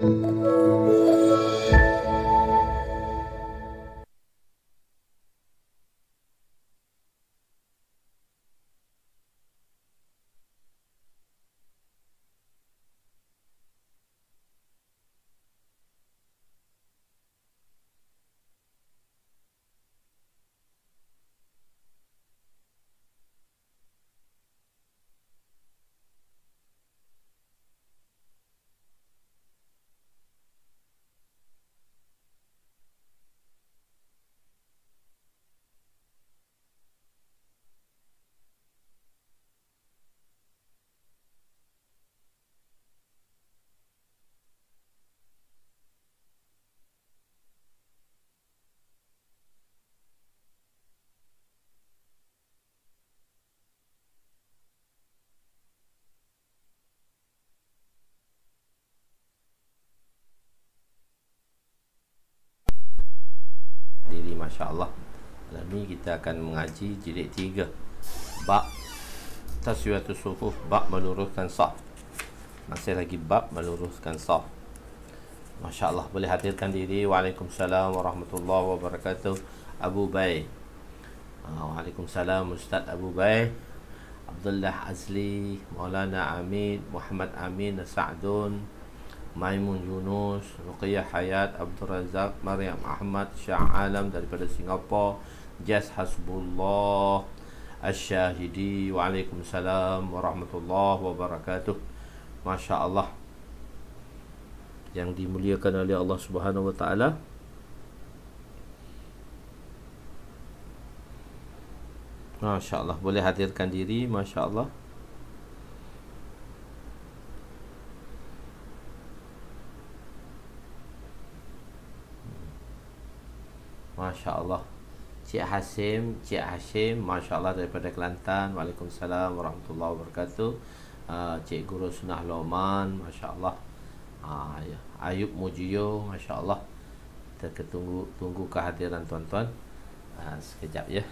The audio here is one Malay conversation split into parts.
oh, you. Masya Allah Malam ni kita akan mengaji jilid tiga. Bak Taswiatul Sufuf bak Meluruskan sah. Masih lagi bab Meluruskan sah. Masya Allah boleh hadirkan diri Waalaikumsalam Warahmatullahi Wabarakatuh Abu Bay ah, Waalaikumsalam Ustaz Abu Bay Abdullah Azli Maulana Amin Muhammad Amin Sa'dun Maimun Yunus, Ruqiyah Hayat, Abdul Razak, Maryam Ahmad, Syah Alam daripada Singapura, Jas Hasbullah, Al-Shahidi, Waalaikumsalam, Warahmatullahi Wabarakatuh. Masya Allah. Yang dimuliakan oleh Allah Subhanahu Wa Taala. Masya Allah. Boleh hadirkan diri, Masya Allah. Masya Allah Cik Hasim, Cik Hasim Masya Allah daripada Kelantan Waalaikumsalam Warahmatullahi Wabarakatuh uh, Cik Guru Sunnah Loman Masya Allah uh, Ayub Mujiyo Masya Allah Kita tunggu, tunggu kehadiran tuan-tuan uh, Sekejap ya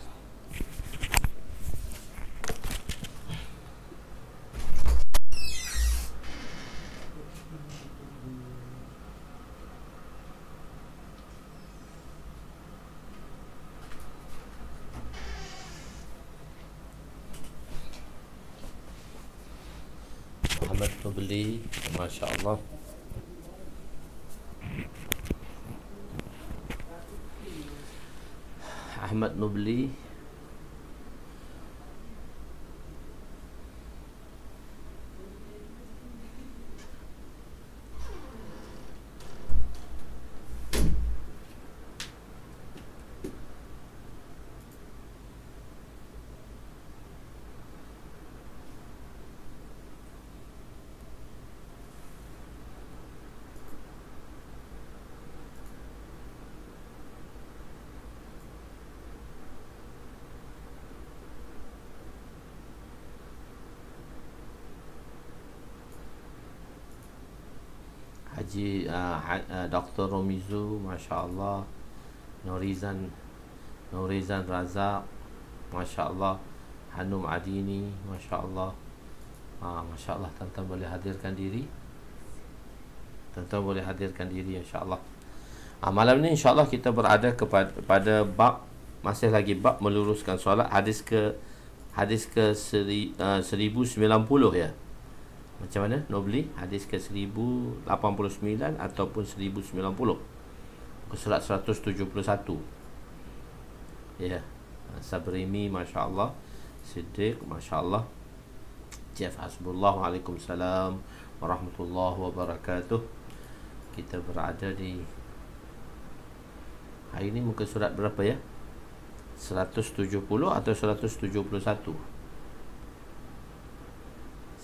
Haji uh, ha, uh Dr. Romizu Masya Allah Norizan Norizan Razak Masya Allah Hanum Adini Masya Allah uh, ah, Masya Allah Tuan-tuan boleh hadirkan diri Tuan-tuan boleh hadirkan diri Insya Allah uh, ah, Malam ni Insya Allah kita berada kepada pada bab Masih lagi bab meluruskan solat Hadis ke Hadis ke seri, uh, 1090 ya macam mana nak beli hadis ke 1089 ataupun 1090 ke surat 171 ya Sabrimi Masya Allah Siddiq Masya Allah Jeff Hasbullah Waalaikumsalam Warahmatullahi Wabarakatuh Kita berada di Hari ini muka surat berapa ya 170 atau 171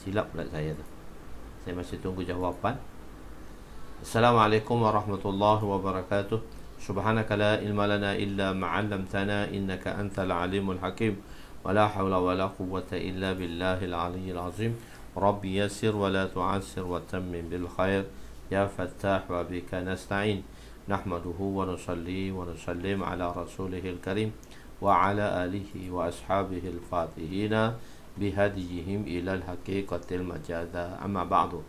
Silap pula saya tu Saya masih tunggu jawapan. Assalamualaikum warahmatullahi wabarakatuh. Subhanaka la ilma lana illa ma'allamtana innaka antal alimul hakim. ولا حول ولا قوة إلا بالله العلي العظيم ربي يسر ولا تعسر وتمم بالخير يا فتاح وبك نستعين نحمده ونصلي ونسلم على رسوله الكريم وعلى آله وأصحابه الفاتحين بهديهم إلى الحقيقة المجازة أما بعد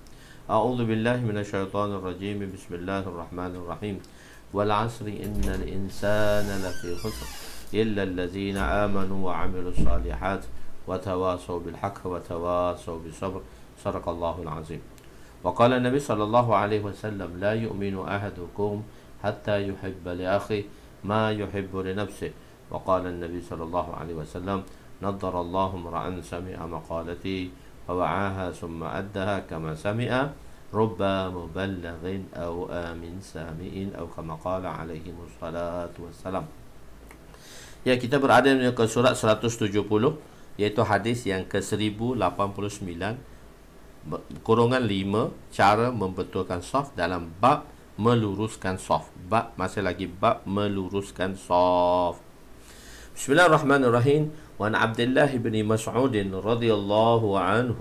أعوذ بالله من الشيطان الرجيم بسم الله الرحمن الرحيم والعصر إن الإنسان لفي خسر إلا الذين آمنوا وعملوا الصالحات وتواصوا بالحق وتواصوا بالصبر صدق الله العظيم وقال النبي صلى الله عليه وسلم لا يؤمن أحدكم حتى يحب لأخيه ما يحب لنفسه وقال النبي صلى الله عليه وسلم نظر الله امرأ سمع مقالتي فوعاها ثم أدها كما سمع رب مبلغ أو آمن سامع أو كما قال عليه الصلاة والسلام Ya kita berada ke surat 170 iaitu hadis yang ke 1089 kurungan 5 cara membetulkan saf dalam bab meluruskan saf bab masih lagi bab meluruskan saf Bismillahirrahmanirrahim وعن عبد الله بن مسعود رضي الله عنه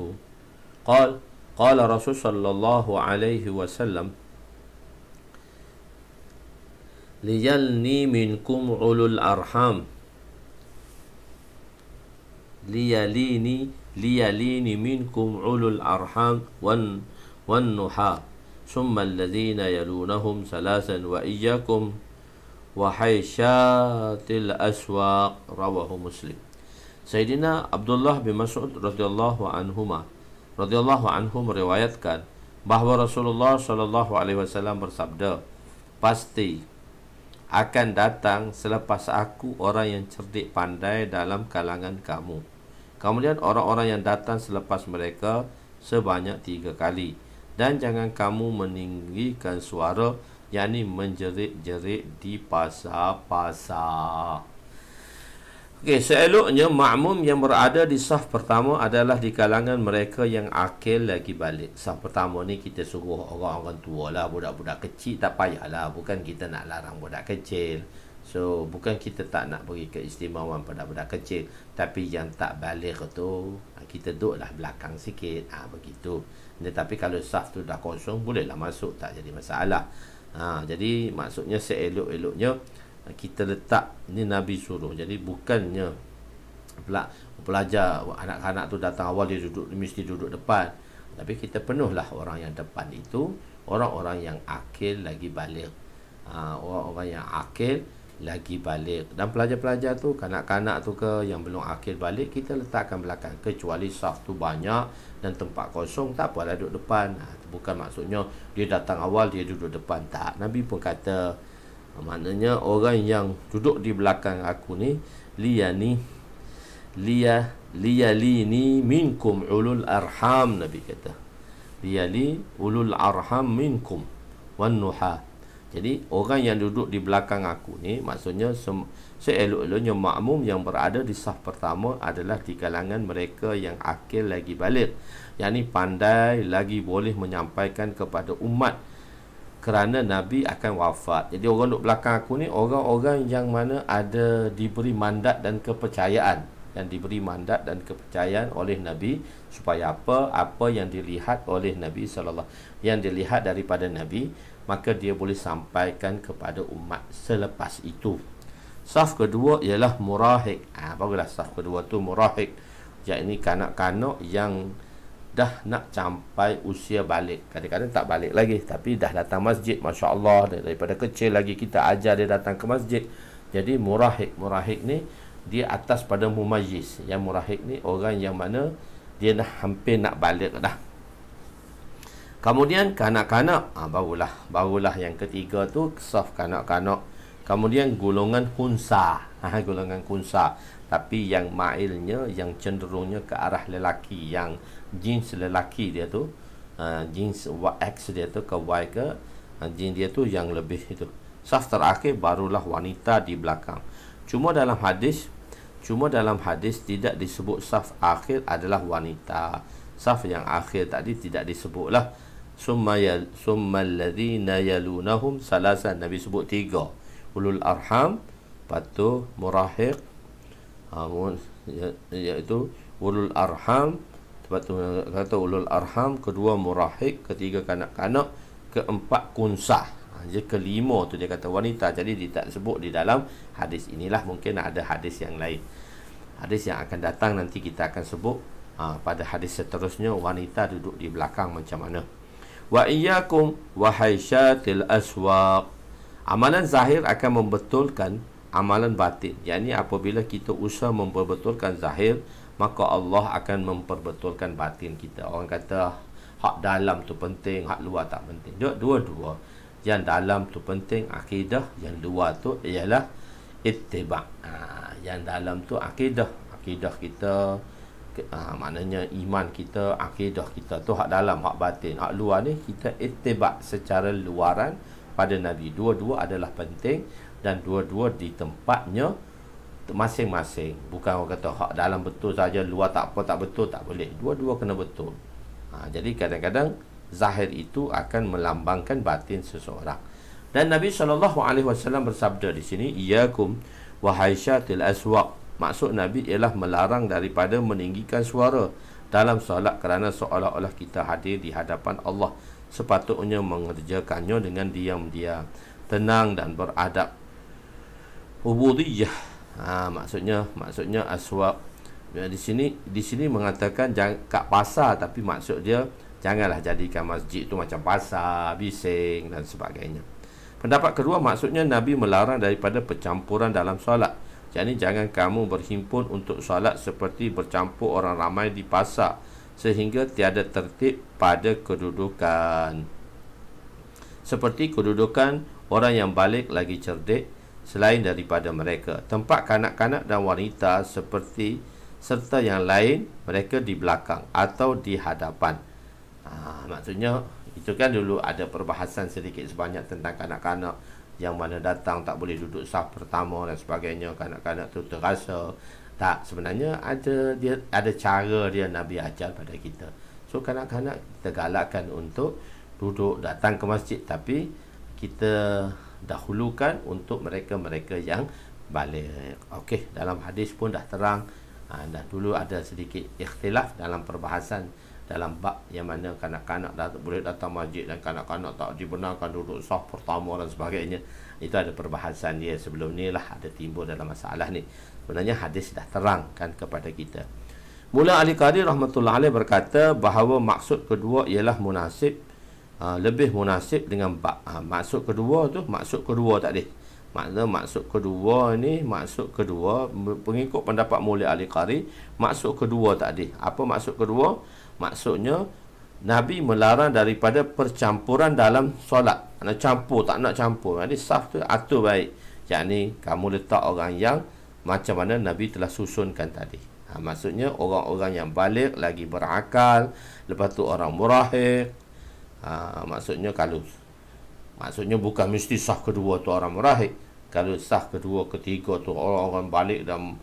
قال قال رسول صلى الله عليه وسلم ليلني منكم أولو الأرحام ليليني ليليني منكم أولو الأرحام والنحى ثم الذين يلونهم ثلاثا وإياكم وحيشات الأسواق رواه مسلم Sayyidina Abdullah bin Mas'ud radhiyallahu anhuma radhiyallahu anhu meriwayatkan bahawa Rasulullah sallallahu alaihi wasallam bersabda pasti akan datang selepas aku orang yang cerdik pandai dalam kalangan kamu kemudian orang-orang yang datang selepas mereka sebanyak tiga kali dan jangan kamu meninggikan suara yakni menjerit-jerit di pasar-pasar Okey, seeloknya makmum yang berada di saf pertama adalah di kalangan mereka yang akil lagi balik. Saf pertama ni kita suruh orang-orang tua lah, budak-budak kecil tak payahlah. Bukan kita nak larang budak kecil. So, bukan kita tak nak bagi keistimewaan pada budak kecil. Tapi yang tak balik tu, ah, kita duduklah belakang sikit. Ah ha, begitu. Tetapi kalau saf tu dah kosong, bolehlah masuk. Tak jadi masalah. Ha, jadi, maksudnya seelok-eloknya kita letak ni Nabi suruh jadi bukannya pula pelajar anak-anak tu datang awal dia duduk mesti duduk depan tapi kita penuhlah orang yang depan itu orang-orang yang akil lagi balik ha, orang-orang yang akil lagi balik dan pelajar-pelajar tu kanak-kanak tu ke yang belum akil balik kita letakkan belakang kecuali saf tu banyak dan tempat kosong tak apalah duduk depan ha, bukan maksudnya dia datang awal dia duduk depan tak Nabi pun kata Ha, maknanya orang yang duduk di belakang aku ni liyani liya ni minkum ulul arham nabi kata li ulul arham minkum wan nuha jadi orang yang duduk di belakang aku ni maksudnya seelok-eloknya makmum yang berada di sah pertama adalah di kalangan mereka yang akil lagi balik yakni pandai lagi boleh menyampaikan kepada umat kerana Nabi akan wafat. Jadi orang duduk belakang aku ni orang-orang yang mana ada diberi mandat dan kepercayaan yang diberi mandat dan kepercayaan oleh Nabi supaya apa apa yang dilihat oleh Nabi sallallahu yang dilihat daripada Nabi maka dia boleh sampaikan kepada umat selepas itu. Saf kedua ialah murahik. Ah ha, bagulah saf kedua tu murahik. Yakni ini, kanak-kanak yang dah nak sampai usia balik kadang-kadang tak balik lagi tapi dah datang masjid Masya Allah daripada kecil lagi kita ajar dia datang ke masjid jadi murahik murahik ni dia atas pada mumajis yang murahik ni orang yang mana dia dah hampir nak balik dah kemudian kanak-kanak ha, barulah barulah yang ketiga tu saf kanak-kanak kemudian golongan hunsa ha, ah, golongan kunsa tapi yang mailnya yang cenderungnya ke arah lelaki yang jeans lelaki dia tu uh, jeans X dia tu ke Y ke uh, jeans dia tu yang lebih itu saf terakhir barulah wanita di belakang cuma dalam hadis cuma dalam hadis tidak disebut saf akhir adalah wanita saf yang akhir tadi tidak disebutlah summa ya summal ladzina yalunahum salasa nabi sebut tiga ulul arham patu murahiq uh, amun ya-, iaitu ulul arham sebab tu kata ulul arham kedua murahik ketiga kanak-kanak keempat kunsah ha, dia kelima tu dia kata wanita jadi dia tak sebut di dalam hadis inilah mungkin ada hadis yang lain hadis yang akan datang nanti kita akan sebut aa, ha, pada hadis seterusnya wanita duduk di belakang macam mana wa iyyakum wa haishatil aswaq amalan zahir akan membetulkan amalan batin yakni apabila kita usah memperbetulkan zahir maka Allah akan memperbetulkan batin kita. Orang kata hak dalam tu penting, hak luar tak penting. Dua-dua. Yang dalam tu penting akidah, yang luar tu ialah ittiba'. Ha, yang dalam tu akidah, akidah kita ha, maknanya iman kita, akidah kita tu hak dalam, hak batin. Hak luar ni kita ittiba' secara luaran pada Nabi. Dua-dua adalah penting dan dua-dua di tempatnya masing-masing bukan orang kata hak dalam betul saja luar tak apa tak betul tak boleh dua-dua kena betul ha, jadi kadang-kadang zahir itu akan melambangkan batin seseorang dan Nabi SAW bersabda di sini iyakum wahaisyatil aswaq maksud Nabi ialah melarang daripada meninggikan suara dalam solat kerana seolah-olah kita hadir di hadapan Allah sepatutnya mengerjakannya dengan diam-diam tenang dan beradab ubudiyah ha, maksudnya maksudnya aswab ya, di sini di sini mengatakan jangan kat pasar tapi maksud dia janganlah jadikan masjid tu macam pasar bising dan sebagainya pendapat kedua maksudnya nabi melarang daripada pencampuran dalam solat jadi jangan kamu berhimpun untuk solat seperti bercampur orang ramai di pasar sehingga tiada tertib pada kedudukan seperti kedudukan orang yang balik lagi cerdik selain daripada mereka tempat kanak-kanak dan wanita seperti serta yang lain mereka di belakang atau di hadapan ha, maksudnya itu kan dulu ada perbahasan sedikit sebanyak tentang kanak-kanak yang mana datang tak boleh duduk sah pertama dan sebagainya kanak-kanak tu terasa tak sebenarnya ada dia ada cara dia Nabi ajar pada kita so kanak-kanak kita galakkan untuk duduk datang ke masjid tapi kita dahulukan untuk mereka-mereka yang balik. Okey, dalam hadis pun dah terang ha, dan dulu ada sedikit ikhtilaf dalam perbahasan dalam bab yang mana kanak-kanak dah boleh datang masjid dan kanak-kanak tak dibenarkan duduk sah pertama dan sebagainya. Itu ada perbahasan dia sebelum ni lah ada timbul dalam masalah ni. Sebenarnya hadis dah terangkan kepada kita. Mula Ali Qadir rahmatullahi alaih berkata bahawa maksud kedua ialah munasib Ah, lebih munasib dengan bab. Ha, maksud kedua tu, maksud kedua tak deh. Makna maksud kedua ni, maksud kedua pengikut pendapat mulia Ali Qari, maksud kedua tak deh. Apa maksud kedua? Maksudnya Nabi melarang daripada percampuran dalam solat. Nak campur, tak nak campur. Jadi saf tu atur baik. Yakni kamu letak orang yang macam mana Nabi telah susunkan tadi. Ha, maksudnya orang-orang yang balik lagi berakal lepas tu orang murahik ha, maksudnya kalau maksudnya bukan mesti sah kedua tu orang murahid kalau sah kedua ketiga tu orang-orang balik dan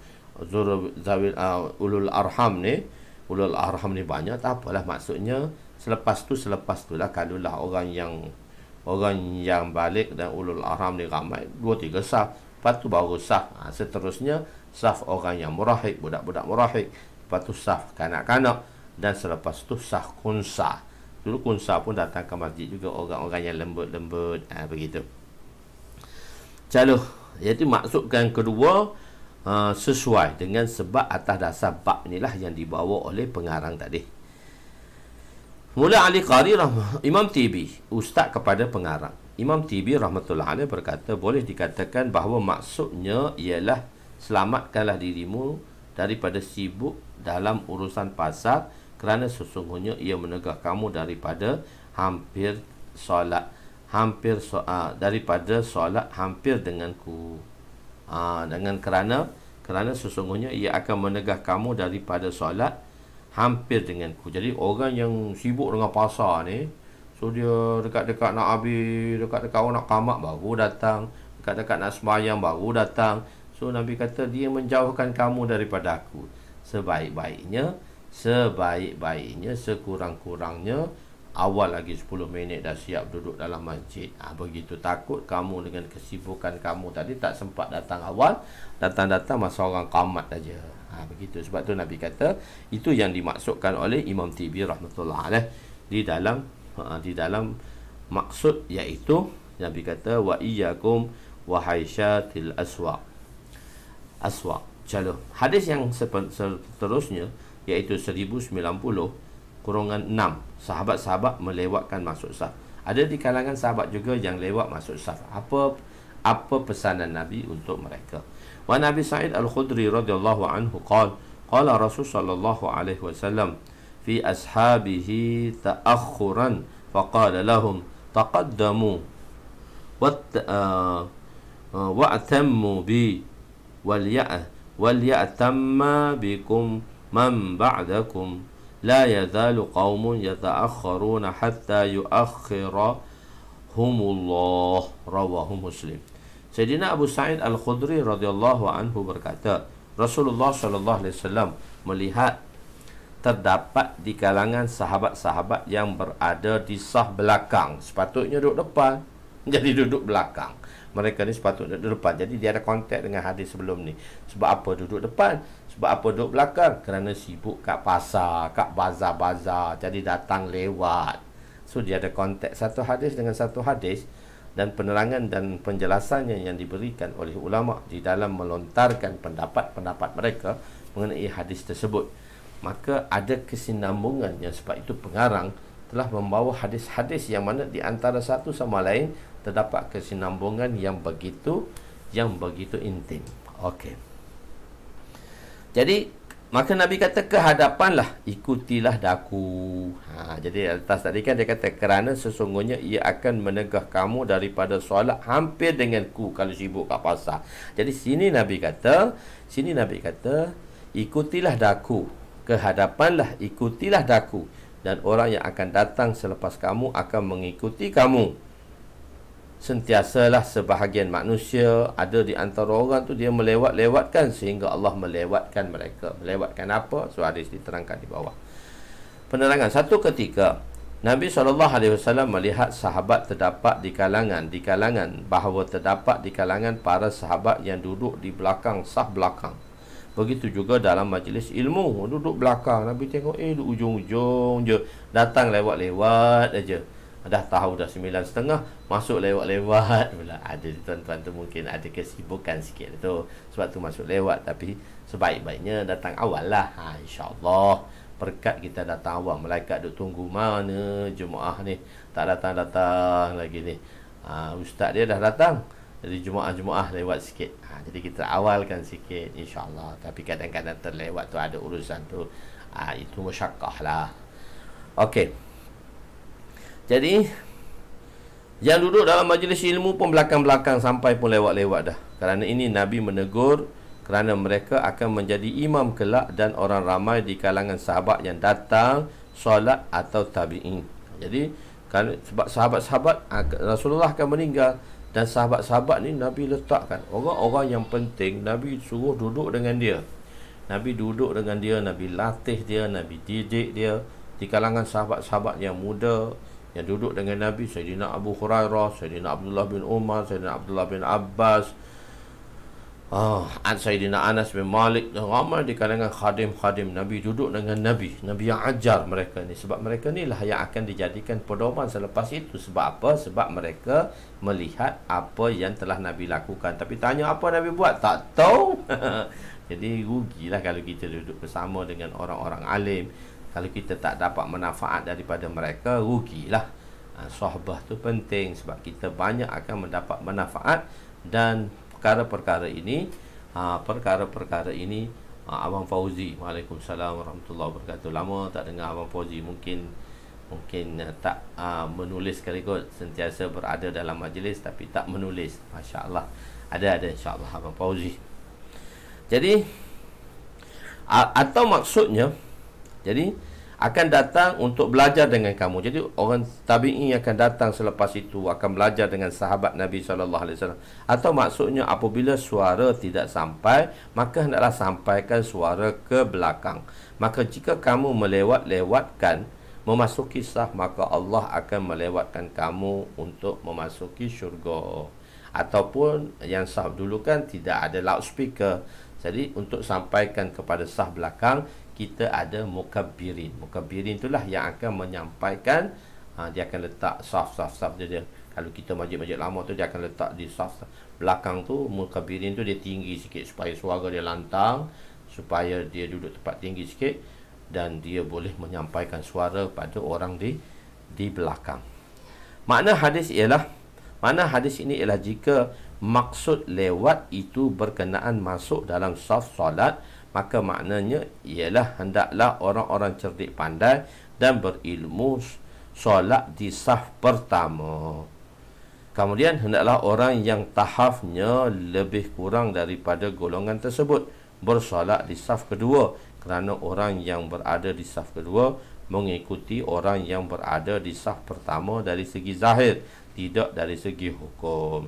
zur zawil uh, ulul arham ni ulul arham ni banyak tak apalah maksudnya selepas tu selepas tu lah kalau lah orang yang orang yang balik dan ulul arham ni ramai dua tiga sah lepas tu baru sah ha, seterusnya sah orang yang murahid budak-budak murahid lepas tu sah kanak-kanak dan selepas tu sah kunsah rukun kunsa pun datang ke masjid juga orang-orang yang lembut-lembut ha, begitu calo iaitu maksudkan kedua uh, sesuai dengan sebab atas dasar bab inilah yang dibawa oleh pengarang tadi Mula Ali Qari Rahmat Imam Tibi Ustaz kepada pengarang Imam Tibi Rahmatullah Ali berkata Boleh dikatakan bahawa maksudnya Ialah selamatkanlah dirimu Daripada sibuk dalam urusan pasar kerana sesungguhnya ia menegah kamu daripada hampir solat hampir soa ah, daripada solat hampir denganku aa, ah, dengan kerana kerana sesungguhnya ia akan menegah kamu daripada solat hampir denganku jadi orang yang sibuk dengan pasar ni so dia dekat-dekat nak habis dekat-dekat orang nak kamak baru datang dekat-dekat nak sembahyang baru datang so Nabi kata dia menjauhkan kamu daripada aku sebaik-baiknya so, sebaik-baiknya sekurang-kurangnya awal lagi 10 minit dah siap duduk dalam masjid. Ah ha, begitu takut kamu dengan kesibukan kamu tadi tak sempat datang awal, datang-datang masa orang qamat saja. Ah ha, begitu sebab tu Nabi kata itu yang dimaksudkan oleh Imam Tibi rahmatullah alaih di dalam ha, di dalam maksud iaitu Nabi kata wa iyyakum wa haisyatil aswak Aswaq. Jalo. Hadis yang seterusnya sepen- iaitu 1090 kurungan 6 sahabat-sahabat melewatkan masuk saf ada di kalangan sahabat juga yang lewat masuk saf apa apa pesanan nabi untuk mereka wa nabi sa'id al-khudri radhiyallahu anhu qala qala rasul sallallahu alaihi wasallam fi ashabihi ta'akhuran faqala lahum taqaddamu wa uh, eh, bi wal ya wal ya'tamma bikum man ba'dakum la yazalu qaumun yata'akhkharuna hatta yua'khira humullah rawahu muslim Sayyidina Abu Sa'id Al-Khudri radhiyallahu anhu berkata Rasulullah sallallahu alaihi wasallam melihat terdapat di kalangan sahabat-sahabat yang berada di sah belakang sepatutnya duduk depan jadi duduk belakang mereka ni sepatutnya duduk depan jadi dia ada kontak dengan hadis sebelum ni sebab apa duduk depan sebab apa duduk belakang? Kerana sibuk kat pasar, kat bazar-bazar. Jadi datang lewat. So dia ada konteks satu hadis dengan satu hadis. Dan penerangan dan penjelasannya yang diberikan oleh ulama di dalam melontarkan pendapat-pendapat mereka mengenai hadis tersebut. Maka ada kesinambungan yang sebab itu pengarang telah membawa hadis-hadis yang mana di antara satu sama lain terdapat kesinambungan yang begitu yang begitu intim. Okey. Jadi maka Nabi kata kehadapanlah ikutilah daku. Ha jadi atas tadi kan dia kata kerana sesungguhnya ia akan menegah kamu daripada solat hampir dengan ku kalau sibuk kat pasar. Jadi sini Nabi kata, sini Nabi kata ikutilah daku. Kehadapanlah ikutilah daku dan orang yang akan datang selepas kamu akan mengikuti kamu sentiasalah sebahagian manusia ada di antara orang tu dia melewat-lewatkan sehingga Allah melewatkan mereka melewatkan apa so hadis diterangkan di bawah penerangan satu ketika Nabi saw melihat sahabat terdapat di kalangan di kalangan bahawa terdapat di kalangan para sahabat yang duduk di belakang sah belakang begitu juga dalam majlis ilmu duduk belakang Nabi tengok eh di ujung-ujung je datang lewat-lewat aja -lewat dah tahu dah sembilan setengah masuk lewat-lewat pula ada tuan-tuan tu mungkin ada kesibukan sikit tu sebab tu masuk lewat tapi sebaik-baiknya datang awal lah ha, insyaAllah perkat kita datang awal malaikat duk tunggu mana Jumaah ni tak datang-datang lagi ni ha, ustaz dia dah datang jadi Jumaah-Jumaah lewat sikit ha, jadi kita awalkan sikit insyaAllah tapi kadang-kadang terlewat tu ada urusan tu ha, itu musyakkah lah Okay. Jadi yang duduk dalam majlis ilmu pun belakang-belakang sampai pun lewat-lewat dah. Kerana ini Nabi menegur kerana mereka akan menjadi imam kelak dan orang ramai di kalangan sahabat yang datang solat atau tabi'in. Jadi kerana, sebab sahabat-sahabat ah, Rasulullah akan meninggal dan sahabat-sahabat ni Nabi letakkan orang-orang yang penting Nabi suruh duduk dengan dia. Nabi duduk dengan dia, Nabi latih dia, Nabi didik dia di kalangan sahabat-sahabat yang muda, yang duduk dengan Nabi Sayyidina Abu Hurairah Sayyidina Abdullah bin Umar Sayyidina Abdullah bin Abbas Ah, oh, Sayyidina Anas bin Malik dan ramai di kalangan khadim-khadim Nabi duduk dengan Nabi. Nabi yang ajar mereka ni sebab mereka ni lah yang akan dijadikan pedoman selepas itu. Sebab apa? Sebab mereka melihat apa yang telah Nabi lakukan. Tapi tanya apa Nabi buat? Tak tahu. Jadi rugilah kalau kita duduk bersama dengan orang-orang alim. Kalau kita tak dapat manfaat daripada mereka, rugilah. Ha, sohbah tu penting sebab kita banyak akan mendapat manfaat dan perkara-perkara ini ha, perkara-perkara ini ha, Abang Fauzi Waalaikumsalam Warahmatullahi Wabarakatuh lama tak dengar Abang Fauzi mungkin mungkin uh, tak uh, menulis sekali kot sentiasa berada dalam majlis tapi tak menulis Masya Allah ada-ada Insya Allah Abang Fauzi jadi atau maksudnya jadi akan datang untuk belajar dengan kamu. Jadi orang tabi'i akan datang selepas itu akan belajar dengan sahabat Nabi sallallahu alaihi wasallam. Atau maksudnya apabila suara tidak sampai, maka hendaklah sampaikan suara ke belakang. Maka jika kamu melewat-lewatkan memasuki sah maka Allah akan melewatkan kamu untuk memasuki syurga. Ataupun yang sah dulu kan tidak ada loudspeaker. Jadi untuk sampaikan kepada sah belakang kita ada mukabbirin. Mukabbirin itulah yang akan menyampaikan ha, dia akan letak saf saf saf dia, dia. Kalau kita masjid-masjid lama tu dia akan letak di saf belakang tu mukabbirin tu dia tinggi sikit supaya suara dia lantang supaya dia duduk tempat tinggi sikit dan dia boleh menyampaikan suara pada orang di di belakang. Makna hadis ialah Mana hadis ini ialah jika maksud lewat itu berkenaan masuk dalam saf solat maka maknanya ialah hendaklah orang-orang cerdik pandai dan berilmu solat di sah pertama. Kemudian hendaklah orang yang tahafnya lebih kurang daripada golongan tersebut bersolat di saf kedua kerana orang yang berada di saf kedua mengikuti orang yang berada di saf pertama dari segi zahir tidak dari segi hukum.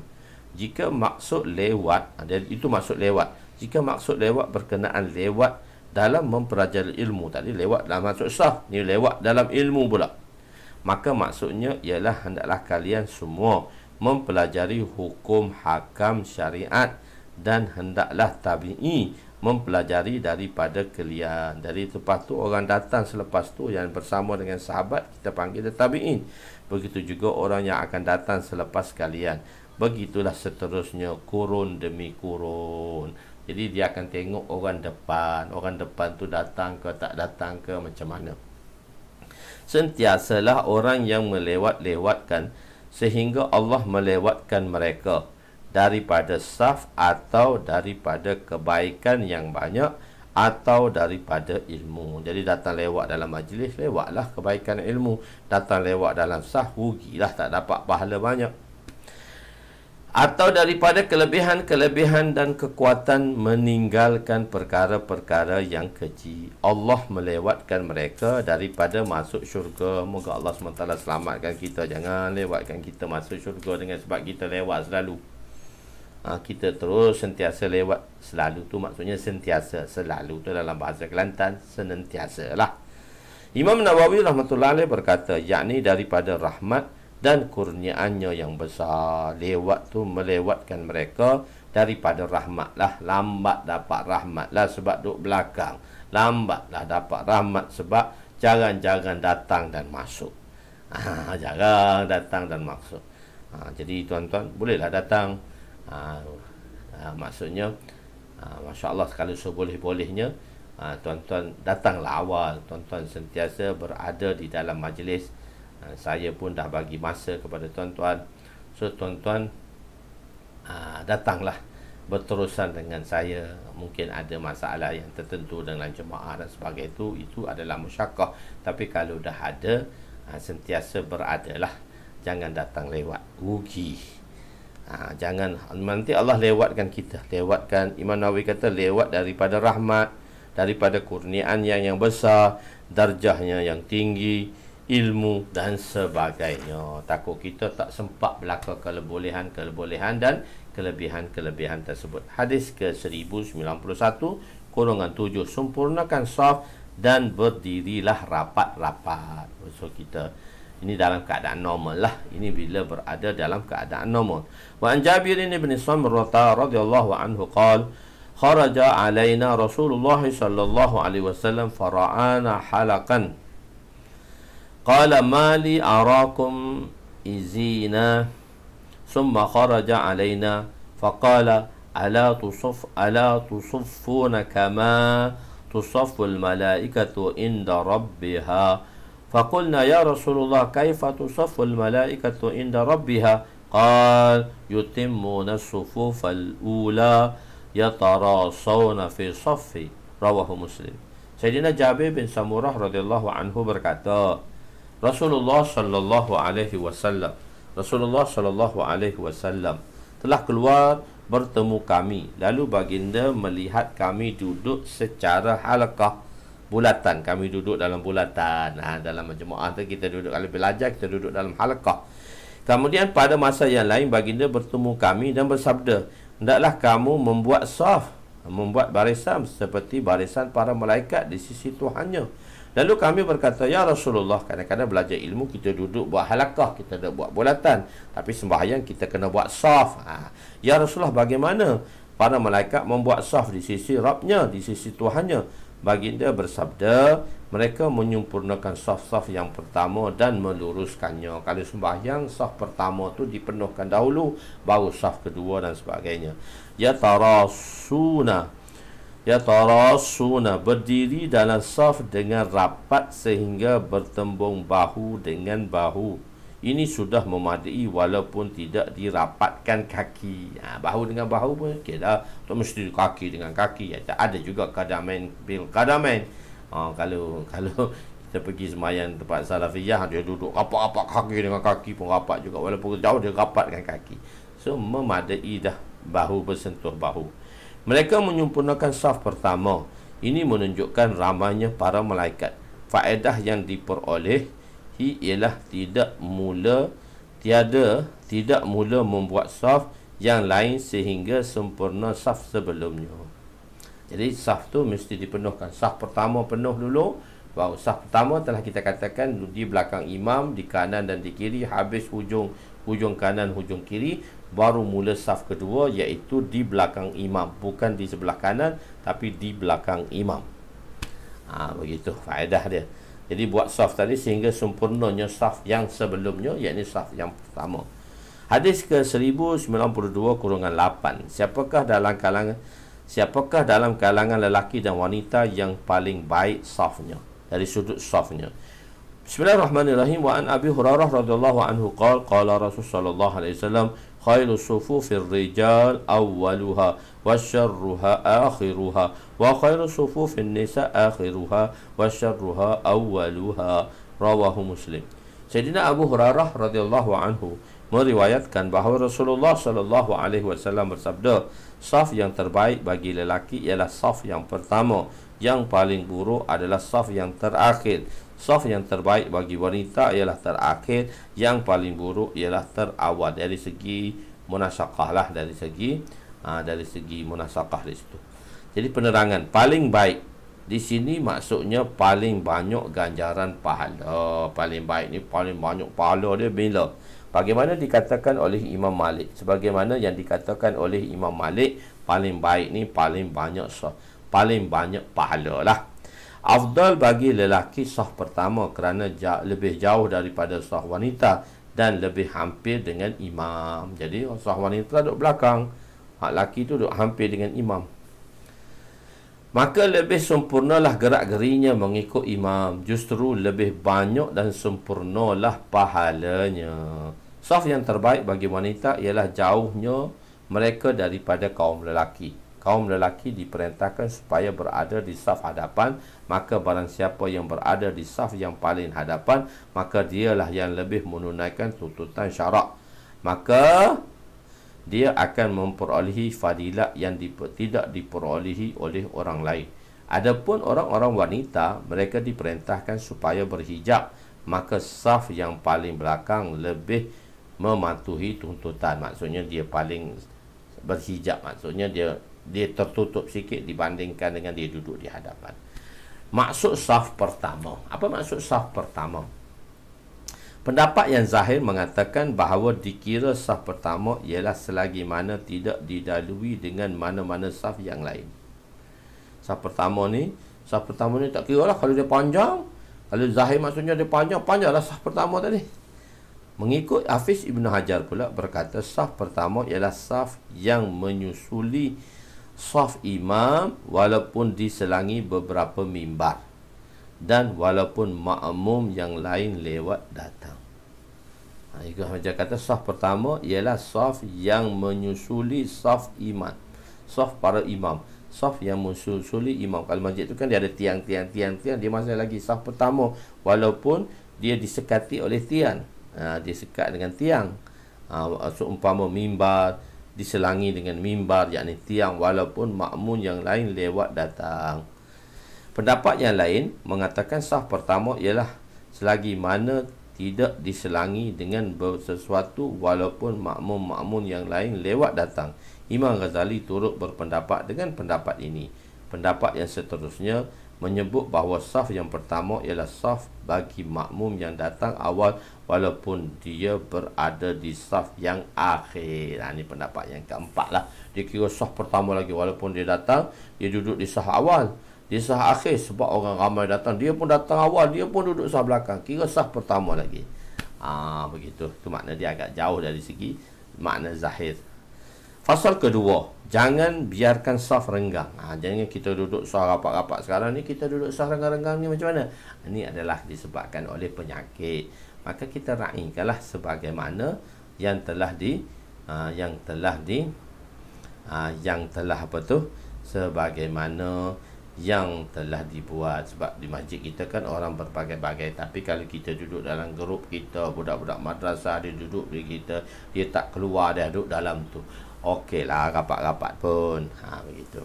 Jika maksud lewat, itu maksud lewat jika maksud lewat berkenaan lewat dalam mempelajari ilmu tadi lewat dalam maksud sah ni lewat dalam ilmu pula maka maksudnya ialah hendaklah kalian semua mempelajari hukum hakam syariat dan hendaklah tabi'i mempelajari daripada kalian dari tempat tu orang datang selepas tu yang bersama dengan sahabat kita panggil dia tabi'in begitu juga orang yang akan datang selepas kalian begitulah seterusnya kurun demi kurun jadi dia akan tengok orang depan Orang depan tu datang ke tak datang ke macam mana Sentiasalah orang yang melewat-lewatkan Sehingga Allah melewatkan mereka Daripada saf atau daripada kebaikan yang banyak Atau daripada ilmu Jadi datang lewat dalam majlis Lewatlah kebaikan ilmu Datang lewat dalam saf Rugilah tak dapat pahala banyak atau daripada kelebihan-kelebihan dan kekuatan meninggalkan perkara-perkara yang keji. Allah melewatkan mereka daripada masuk syurga. Moga Allah SWT selamatkan kita. Jangan lewatkan kita masuk syurga dengan sebab kita lewat selalu. Ha, kita terus sentiasa lewat selalu tu maksudnya sentiasa selalu tu dalam bahasa Kelantan senantiasa lah Imam Nawawi rahmatullahi berkata yakni daripada rahmat dan kurniaannya yang besar lewat tu melewatkan mereka daripada rahmat lah lambat dapat rahmat lah sebab duduk belakang lambat lah dapat rahmat sebab jangan jangan datang dan masuk ha, jarang datang dan masuk ha, jadi tuan-tuan bolehlah datang ha, ha, maksudnya ha, Masya Allah sekali boleh bolehnya ha, tuan-tuan datanglah awal tuan-tuan sentiasa berada di dalam majlis Eh, saya pun dah bagi masa kepada tuan-tuan so tuan-tuan ah, datanglah berterusan dengan saya mungkin ada masalah yang tertentu dengan jemaah dan sebagainya itu itu adalah musyakah tapi kalau dah ada ah, sentiasa beradalah jangan datang lewat rugi Ha, jangan nanti Allah lewatkan kita lewatkan Imam Nawawi kata lewat daripada rahmat daripada kurniaan yang yang besar darjahnya yang tinggi ilmu dan sebagainya. Takut kita tak sempat berlaku kelebolehan-kelebolehan dan kelebihan-kelebihan tersebut. Hadis ke-1091, kurungan 7, sempurnakan soft dan berdirilah rapat-rapat. So, kita ini dalam keadaan normal lah. Ini bila berada dalam keadaan normal. Wa an Jabir bin Samr radhiyallahu anhu kaul kharaja alaina Rasulullah sallallahu alaihi wasallam fara'ana halakan قال ما لي أراكم إزينا ثم خرج علينا فقال ألا تصف ألا تصفون كما تصف الملائكة عند ربها فقلنا يا رسول الله كيف تصف الملائكة عند ربها قال يتمون الصفوف الأولى يتراصون في صف مسلم سيدنا جابر بن سمورة رضي الله عنه berkata Rasulullah sallallahu alaihi wasallam Rasulullah sallallahu alaihi wasallam telah keluar bertemu kami lalu baginda melihat kami duduk secara halakah bulatan kami duduk dalam bulatan ha, dalam jemaah tu kita duduk kalau belajar kita duduk dalam halakah kemudian pada masa yang lain baginda bertemu kami dan bersabda hendaklah kamu membuat saf membuat barisan seperti barisan para malaikat di sisi Tuhannya Lalu kami berkata, Ya Rasulullah, kadang-kadang belajar ilmu, kita duduk buat halakah, kita dah buat bulatan. Tapi sembahyang kita kena buat saf. Ha. Ya Rasulullah, bagaimana para malaikat membuat saf di sisi Rabnya, di sisi Tuhannya? Baginda bersabda, mereka menyempurnakan saf-saf yang pertama dan meluruskannya. Kalau sembahyang, saf pertama tu dipenuhkan dahulu, baru saf kedua dan sebagainya. Ya tarasuna, Ya tarasuna berdiri dalam saf dengan rapat sehingga bertembung bahu dengan bahu. Ini sudah memadai walaupun tidak dirapatkan kaki. Ha, bahu dengan bahu pun okey dah. Tak mesti kaki dengan kaki. Ya, tak ada juga kadamain bil kadamain. Ha, kalau kalau kita pergi semayan tempat salafiyah dia duduk rapat-rapat kaki dengan kaki pun rapat juga walaupun jauh dia rapatkan kaki. So memadai dah bahu bersentuh bahu. Mereka menyempurnakan saf pertama. Ini menunjukkan ramainya para malaikat. Faedah yang diperoleh ialah tidak mula tiada tidak mula membuat saf yang lain sehingga sempurna saf sebelumnya. Jadi saf tu mesti dipenuhkan. Saf pertama penuh dulu. Bahawa saf pertama telah kita katakan di belakang imam, di kanan dan di kiri habis hujung hujung kanan, hujung kiri baru mula saf kedua iaitu di belakang imam bukan di sebelah kanan tapi di belakang imam ha, begitu faedah dia jadi buat saf tadi sehingga sempurnanya saf yang sebelumnya iaitu saf yang pertama hadis ke 1092 kurungan 8 siapakah dalam kalangan siapakah dalam kalangan lelaki dan wanita yang paling baik safnya dari sudut safnya Bismillahirrahmanirrahim wa an Abi Hurairah radhiyallahu anhu qala qala rasulullah sallallahu alaihi wasallam khairu sufufir rijal awwaluha wa syarruha akhiruha wa khairu sufufin nisa akhiruha wa syarruha awwaluha rawahu muslim Sayyidina Abu Hurairah radhiyallahu anhu meriwayatkan bahawa Rasulullah sallallahu alaihi wasallam bersabda saf yang terbaik bagi lelaki ialah saf yang pertama yang paling buruk adalah saf yang terakhir soft yang terbaik bagi wanita ialah terakhir yang paling buruk ialah terawal dari segi munasakah lah dari segi aa, ha, dari segi munasakah di situ jadi penerangan paling baik di sini maksudnya paling banyak ganjaran pahala paling baik ni paling banyak pahala dia bila bagaimana dikatakan oleh Imam Malik sebagaimana yang dikatakan oleh Imam Malik paling baik ni paling banyak so, paling banyak pahala lah afdal bagi lelaki sah pertama kerana jauh, lebih jauh daripada sah wanita dan lebih hampir dengan imam. Jadi sah wanita duduk belakang, hak lelaki tu duduk hampir dengan imam. Maka lebih sempurnalah gerak-gerinya mengikut imam. Justru lebih banyak dan sempurnalah pahalanya. Sah yang terbaik bagi wanita ialah jauhnya mereka daripada kaum lelaki kaum lelaki diperintahkan supaya berada di saf hadapan maka barang siapa yang berada di saf yang paling hadapan maka dialah yang lebih menunaikan tuntutan syarak maka dia akan memperolehi fadilat yang dip- tidak diperolehi oleh orang lain adapun orang-orang wanita mereka diperintahkan supaya berhijab maka saf yang paling belakang lebih mematuhi tuntutan maksudnya dia paling berhijab maksudnya dia dia tertutup sikit dibandingkan dengan dia duduk di hadapan. Maksud saf pertama. Apa maksud saf pertama? Pendapat yang zahir mengatakan bahawa dikira saf pertama ialah selagi mana tidak didalui dengan mana-mana saf yang lain. Saf pertama ni, saf pertama ni tak kira lah kalau dia panjang. Kalau zahir maksudnya dia panjang, panjanglah saf pertama tadi. Mengikut Hafiz Ibn Hajar pula berkata saf pertama ialah saf yang menyusuli saf saf imam walaupun diselangi beberapa mimbar dan walaupun makmum yang lain lewat datang. Ha, Ikut Hamzah kata saf pertama ialah saf yang menyusuli saf imam. Saf para imam. Saf yang menyusuli imam. Kalau masjid itu kan dia ada tiang-tiang-tiang-tiang. Dia masih lagi saf pertama walaupun dia disekati oleh tiang. Ha, dia sekat dengan tiang. Ha, so, umpama mimbar, diselangi dengan mimbar yakni tiang walaupun makmun yang lain lewat datang. Pendapat yang lain mengatakan sah pertama ialah selagi mana tidak diselangi dengan sesuatu walaupun makmun-makmun yang lain lewat datang. Imam Ghazali turut berpendapat dengan pendapat ini. Pendapat yang seterusnya, menyebut bahawa saf yang pertama ialah saf bagi makmum yang datang awal walaupun dia berada di saf yang akhir. Nah, ha, ini pendapat yang keempat lah. Dia kira saf pertama lagi walaupun dia datang, dia duduk di saf awal. Di saf akhir sebab orang ramai datang, dia pun datang awal, dia pun duduk saf belakang. Kira saf pertama lagi. Ah begitu. Itu makna dia agak jauh dari segi makna zahir. Fasal kedua, Jangan biarkan saf renggang. Ha, jangan kita duduk saf rapat-rapat. Sekarang ni kita duduk saf renggang-renggang ni macam mana? Ini adalah disebabkan oleh penyakit. Maka kita raikanlah sebagaimana yang telah di ha, yang telah di ha, yang telah apa tu? Sebagaimana yang telah dibuat sebab di masjid kita kan orang berbagai-bagai tapi kalau kita duduk dalam grup kita budak-budak madrasah dia duduk di kita dia tak keluar dia duduk dalam tu okey lah rapat-rapat pun ha, begitu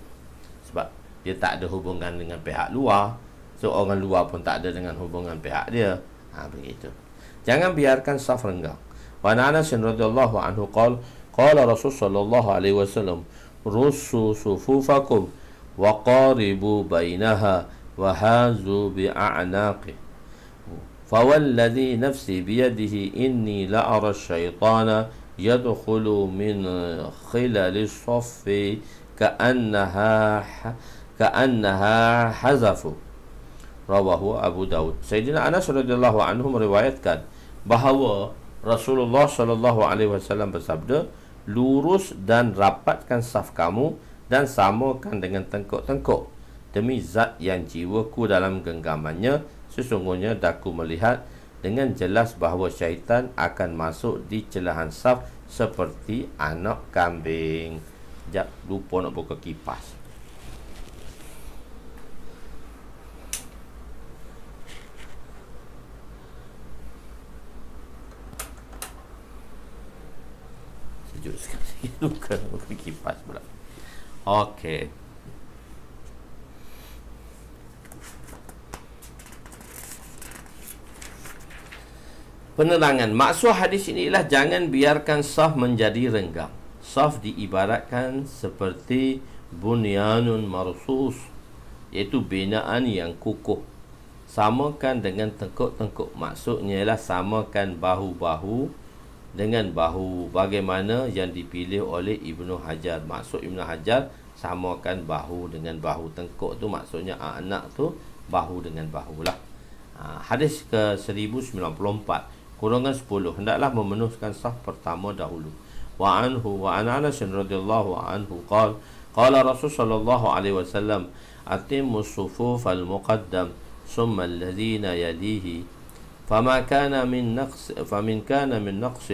sebab dia tak ada hubungan dengan pihak luar so orang luar pun tak ada dengan hubungan pihak dia ha, begitu jangan biarkan saf renggang wa anas wa anhu qol qala Rasulullah sallallahu alaihi wasallam rusu sufufakum wa qaribu bainaha wa hazu Bi'Anaqi. a'naqi fa nafsi biyadihi inni la ara yadkhulu min khilal as-saffi ka'annaha ka'annaha hazafu rawahu Abu Daud Sayyidina Anas radhiyallahu anhu meriwayatkan bahawa Rasulullah sallallahu alaihi wasallam bersabda lurus dan rapatkan saf kamu dan samakan dengan tengkuk-tengkuk demi zat yang jiwaku dalam genggamannya sesungguhnya daku melihat dengan jelas bahawa syaitan akan masuk di celahan saf seperti anak kambing. Jap lupa nak buka kipas. Sejuk sekali. Bukan buka kipas pula. Okey. Penerangan maksud hadis ini ialah jangan biarkan saf menjadi renggang. Saf diibaratkan seperti bunyanun marsus iaitu binaan yang kukuh. Samakan dengan tengkuk-tengkuk maksudnya ialah samakan bahu-bahu dengan bahu bagaimana yang dipilih oleh Ibnu Hajar. Maksud Ibnu Hajar samakan bahu dengan bahu tengkuk tu maksudnya anak tu bahu dengan bahulah. Ha, hadis ke 1094 kurangan 10 hendaklah memenuhkan saf pertama dahulu wa anhu wa an anas radhiyallahu anhu qala qala rasul sallallahu alaihi wasallam atimmu sufuf al muqaddam summa alladhina yadihi fama kana min naqs famin kana min naqs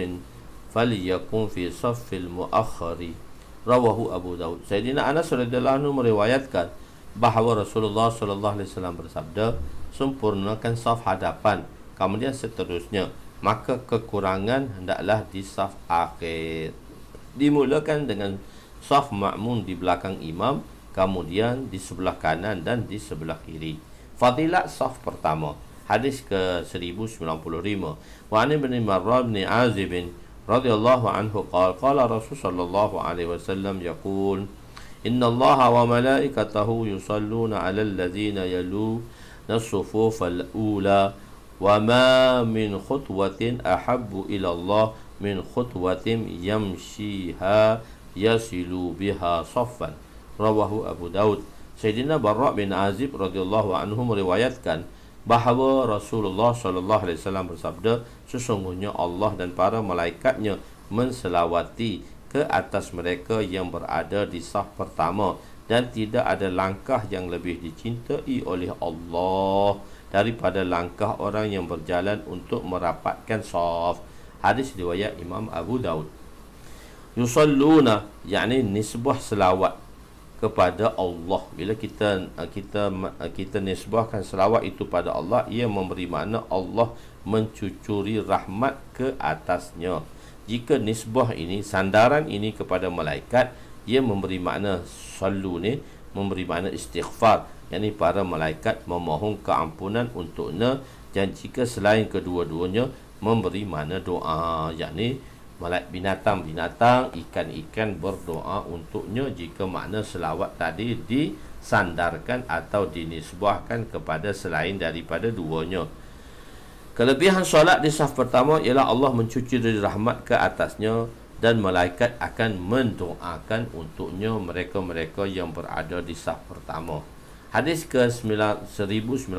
falyakun fi saff al muakhir rawahu abu daud sayyidina anas radhiyallahu anhu meriwayatkan bahawa rasulullah sallallahu alaihi wasallam bersabda sempurnakan saf hadapan kemudian seterusnya maka kekurangan hendaklah di saf akhir. Dimulakan dengan saf makmum di belakang imam, kemudian di sebelah kanan dan di sebelah kiri. Fadilat saf pertama. Hadis ke-1095. Wa an bin Marra bin Azib radhiyallahu anhu qala qala Rasul sallallahu alaihi wasallam yaqul Inna Allah wa malaikatahu yusalluna 'alal ladzina yalu nasufufal ula وما من خطوة أحب إلى الله من خطوة يمشيها يصل بها صفا رواه أبو Abu سيدنا براء بن bin Azib radhiyallahu anhu meriwayatkan bahawa Rasulullah sallallahu alaihi wasallam bersabda sesungguhnya Allah dan para malaikatnya menselawati ke atas mereka yang berada di saf pertama dan tidak ada langkah yang lebih dicintai oleh Allah daripada langkah orang yang berjalan untuk merapatkan saf hadis riwayat Imam Abu Daud yusalluna yakni nisbah selawat kepada Allah bila kita kita kita nisbahkan selawat itu pada Allah ia memberi makna Allah mencucuri rahmat ke atasnya jika nisbah ini sandaran ini kepada malaikat ia memberi makna sallu ni memberi makna istighfar yakni para malaikat memohon keampunan untuknya dan jika selain kedua-duanya memberi mana doa yakni malaikat binatang-binatang ikan-ikan berdoa untuknya jika makna selawat tadi disandarkan atau dinisbahkan kepada selain daripada duanya Kelebihan solat di saf pertama ialah Allah mencuci dari rahmat ke atasnya dan malaikat akan mendoakan untuknya mereka-mereka yang berada di saf pertama. Hadis ke 1096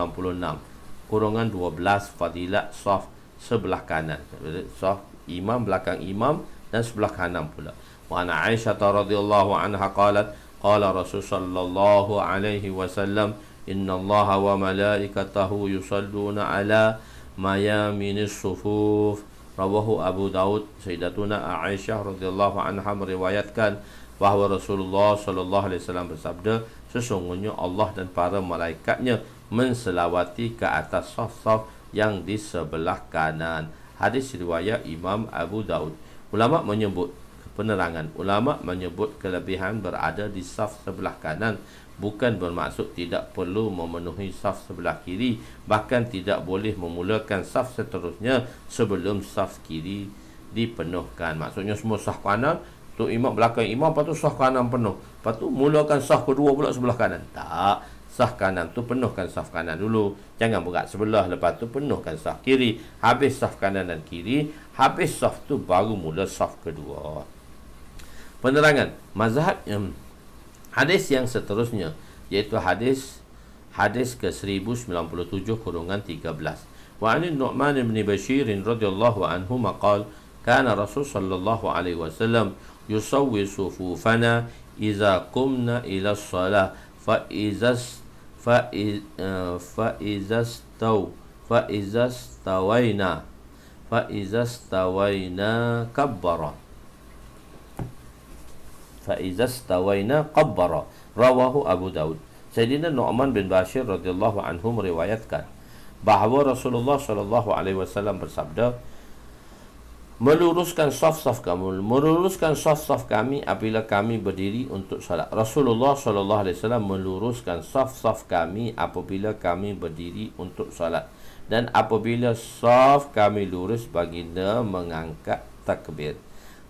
Kurungan 12 Fadilat Sof Sebelah kanan Sof Imam belakang imam Dan sebelah kanan pula Wa ana Aisyah radhiyallahu anha qalat qala Rasul sallallahu alaihi wasallam inna Allah wa malaikatahu yusalluna ala mayaminis sufuf rawahu Abu Daud sayyidatuna Aisyah radhiyallahu anha meriwayatkan bahawa Rasulullah sallallahu alaihi wasallam bersabda sesungguhnya Allah dan para malaikatnya menselawati ke atas saf-saf yang di sebelah kanan. Hadis riwayat Imam Abu Daud. Ulama menyebut penerangan. Ulama menyebut kelebihan berada di saf sebelah kanan bukan bermaksud tidak perlu memenuhi saf sebelah kiri bahkan tidak boleh memulakan saf seterusnya sebelum saf kiri dipenuhkan. Maksudnya semua saf kanan Tu imam belakang imam Lepas tu sah kanan penuh Lepas tu mulakan sah kedua pula sebelah kanan Tak Sah kanan tu penuhkan sah kanan dulu Jangan berat sebelah Lepas tu penuhkan sah kiri Habis sah kanan dan kiri Habis sah tu baru mula sah kedua Penerangan Mazhab yang Hadis yang seterusnya Iaitu hadis Hadis ke-1097 kurungan 13 Wa anin nu'man ibn bashirin radhiyallahu anhu maqal Kana Rasul sallallahu alaihi wasallam يصوي صفوفنا إذا قمنا إلى الصلاة فإذا آه، فإذا استو فإذا استوينا فإذا استوينا كبر فإذا استوينا كبر رواه أبو داود سيدنا نعمان بن باشير رضي الله عنهم روايتكan bahwa Rasulullah Shallallahu Alaihi Wasallam bersabda meluruskan saf-saf kamu meluruskan saf-saf kami apabila kami berdiri untuk solat Rasulullah sallallahu alaihi wasallam meluruskan saf-saf kami apabila kami berdiri untuk solat dan apabila saf kami lurus baginda mengangkat takbir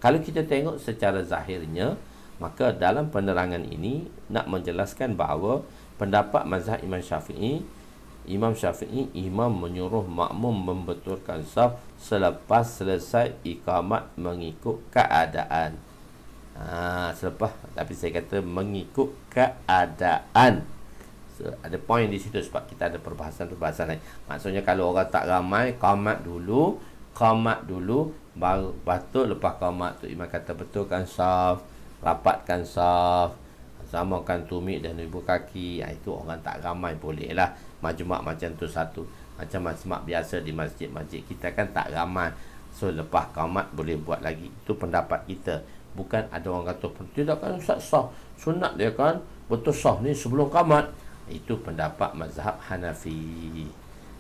kalau kita tengok secara zahirnya maka dalam penerangan ini nak menjelaskan bahawa pendapat mazhab Imam Syafi'i Imam Syafi'i imam menyuruh makmum membetulkan saf selepas selesai iqamat mengikut keadaan. Ha, selepas tapi saya kata mengikut keadaan. So, ada point di situ sebab kita ada perbahasan-perbahasan lain. Maksudnya kalau orang tak ramai qamat dulu, qamat dulu baru patut lepas qamat tu imam kata betulkan saf, rapatkan saf, samakan tumit dan ibu kaki. Ha, itu orang tak ramai boleh lah majmuk macam tu satu macam majmuk biasa di masjid-masjid kita kan tak ramai so lepas kamat boleh buat lagi itu pendapat kita bukan ada orang kata tidak kan ustaz sah sunat dia kan betul sah ni sebelum kamat itu pendapat mazhab Hanafi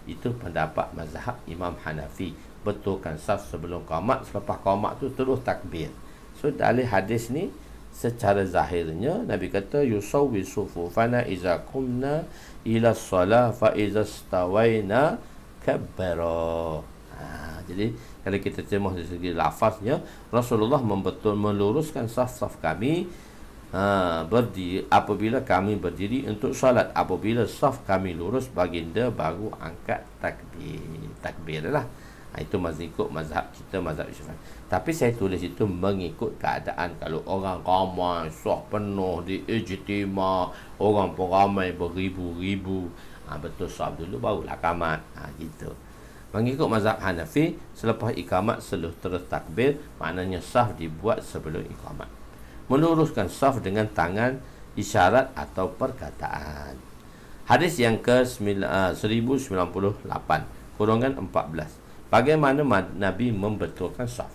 itu pendapat mazhab Imam Hanafi betulkan sah sebelum qamat selepas qamat tu terus takbir so dalil hadis ni secara zahirnya Nabi kata yusawwi sufufana iza kumna ila salah fa iza stawaina kabbara ha, jadi kalau kita cemoh dari segi lafaznya Rasulullah membetul meluruskan saf-saf kami ha, berdi, apabila kami berdiri untuk salat apabila saf kami lurus baginda baru angkat takbir takbir lah ha, Itu masih ikut mazhab kita Mazhab Syafi'i Tapi saya tulis itu mengikut keadaan Kalau orang ramai Suah penuh di ijtima Orang pun ramai beribu-ribu ha, Betul suah dulu barulah kamat ha, Gitu Mengikut mazhab Hanafi Selepas ikamat seluruh terus takbir Maknanya saf dibuat sebelum ikamat Meluruskan saf dengan tangan Isyarat atau perkataan Hadis yang ke 1098 eh, Kurungan bagaimana Nabi membetulkan saf.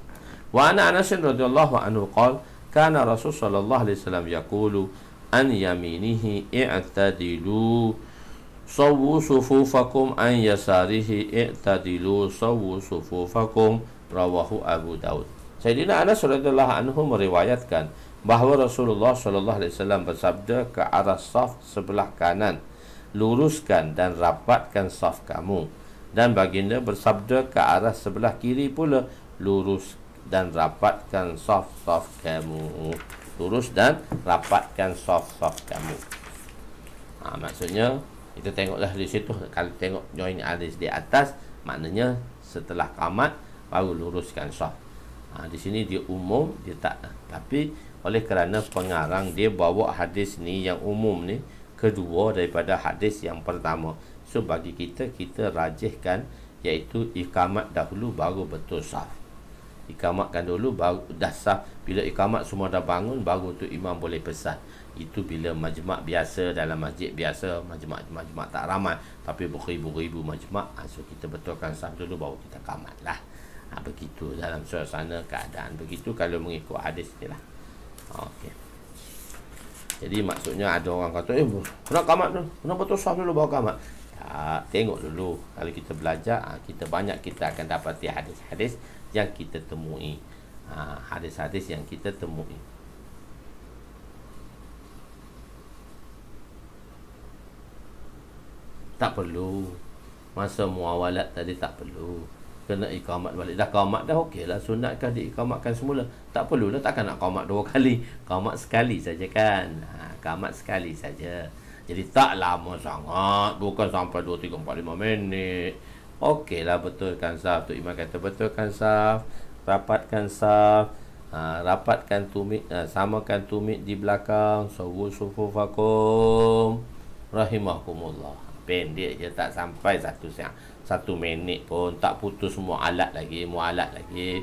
Wa ana Anas radhiyallahu anhu qol kana Rasul sallallahu alaihi wasallam yaqulu an yaminihi i'tadilu sawu sufufakum an yasarihi i'tadilu sawu sufufakum rawahu Abu Daud. Sayyidina Anas radhiyallahu anhu meriwayatkan bahawa Rasulullah sallallahu alaihi wasallam bersabda ke arah saf sebelah kanan luruskan dan rapatkan saf kamu dan baginda bersabda ke arah sebelah kiri pula lurus dan rapatkan saf-saf kamu lurus dan rapatkan saf-saf kamu ha, maksudnya kita tengoklah di situ kalau tengok join alis di atas maknanya setelah kamat baru luruskan saf ha, di sini dia umum dia tak tapi oleh kerana pengarang dia bawa hadis ni yang umum ni kedua daripada hadis yang pertama. So bagi kita kita rajihkan iaitu ikamat dahulu baru betul saf. Ikamatkan dulu baru dah sah. Bila ikamat semua dah bangun baru tu imam boleh pesan. Itu bila majmak biasa dalam masjid biasa majmak majmak tak ramai tapi beribu-ribu majmak ah, so kita betulkan sah dulu baru kita kamat lah. Ha, begitu dalam suasana keadaan begitu kalau mengikut hadis ni lah. Okey. Jadi maksudnya ada orang kata, eh, kenapa kamat tu? Kenapa tu sah dulu bawa kamat? Tak, tengok dulu. Kalau kita belajar, ah, kita banyak kita akan dapati hadis-hadis yang kita temui. Ah, hadis-hadis yang kita temui. Tak perlu. Masa muawalat tadi tak perlu kena ikamat balik dah kamat dah okey lah sunat kan diikamatkan semula tak perlu lah takkan nak kamat dua kali kamat sekali saja kan ha, kamat sekali saja jadi tak lama sangat bukan sampai 2, 3, 4, 5 minit okey lah betul kan sah, tu Iman kata kan sah, rapatkan sah, ha, rapatkan tumit ha, samakan tumit di belakang sufu fakum, rahimahkumullah pendek je tak sampai satu siang satu minit pun tak putus semua alat lagi semua alat lagi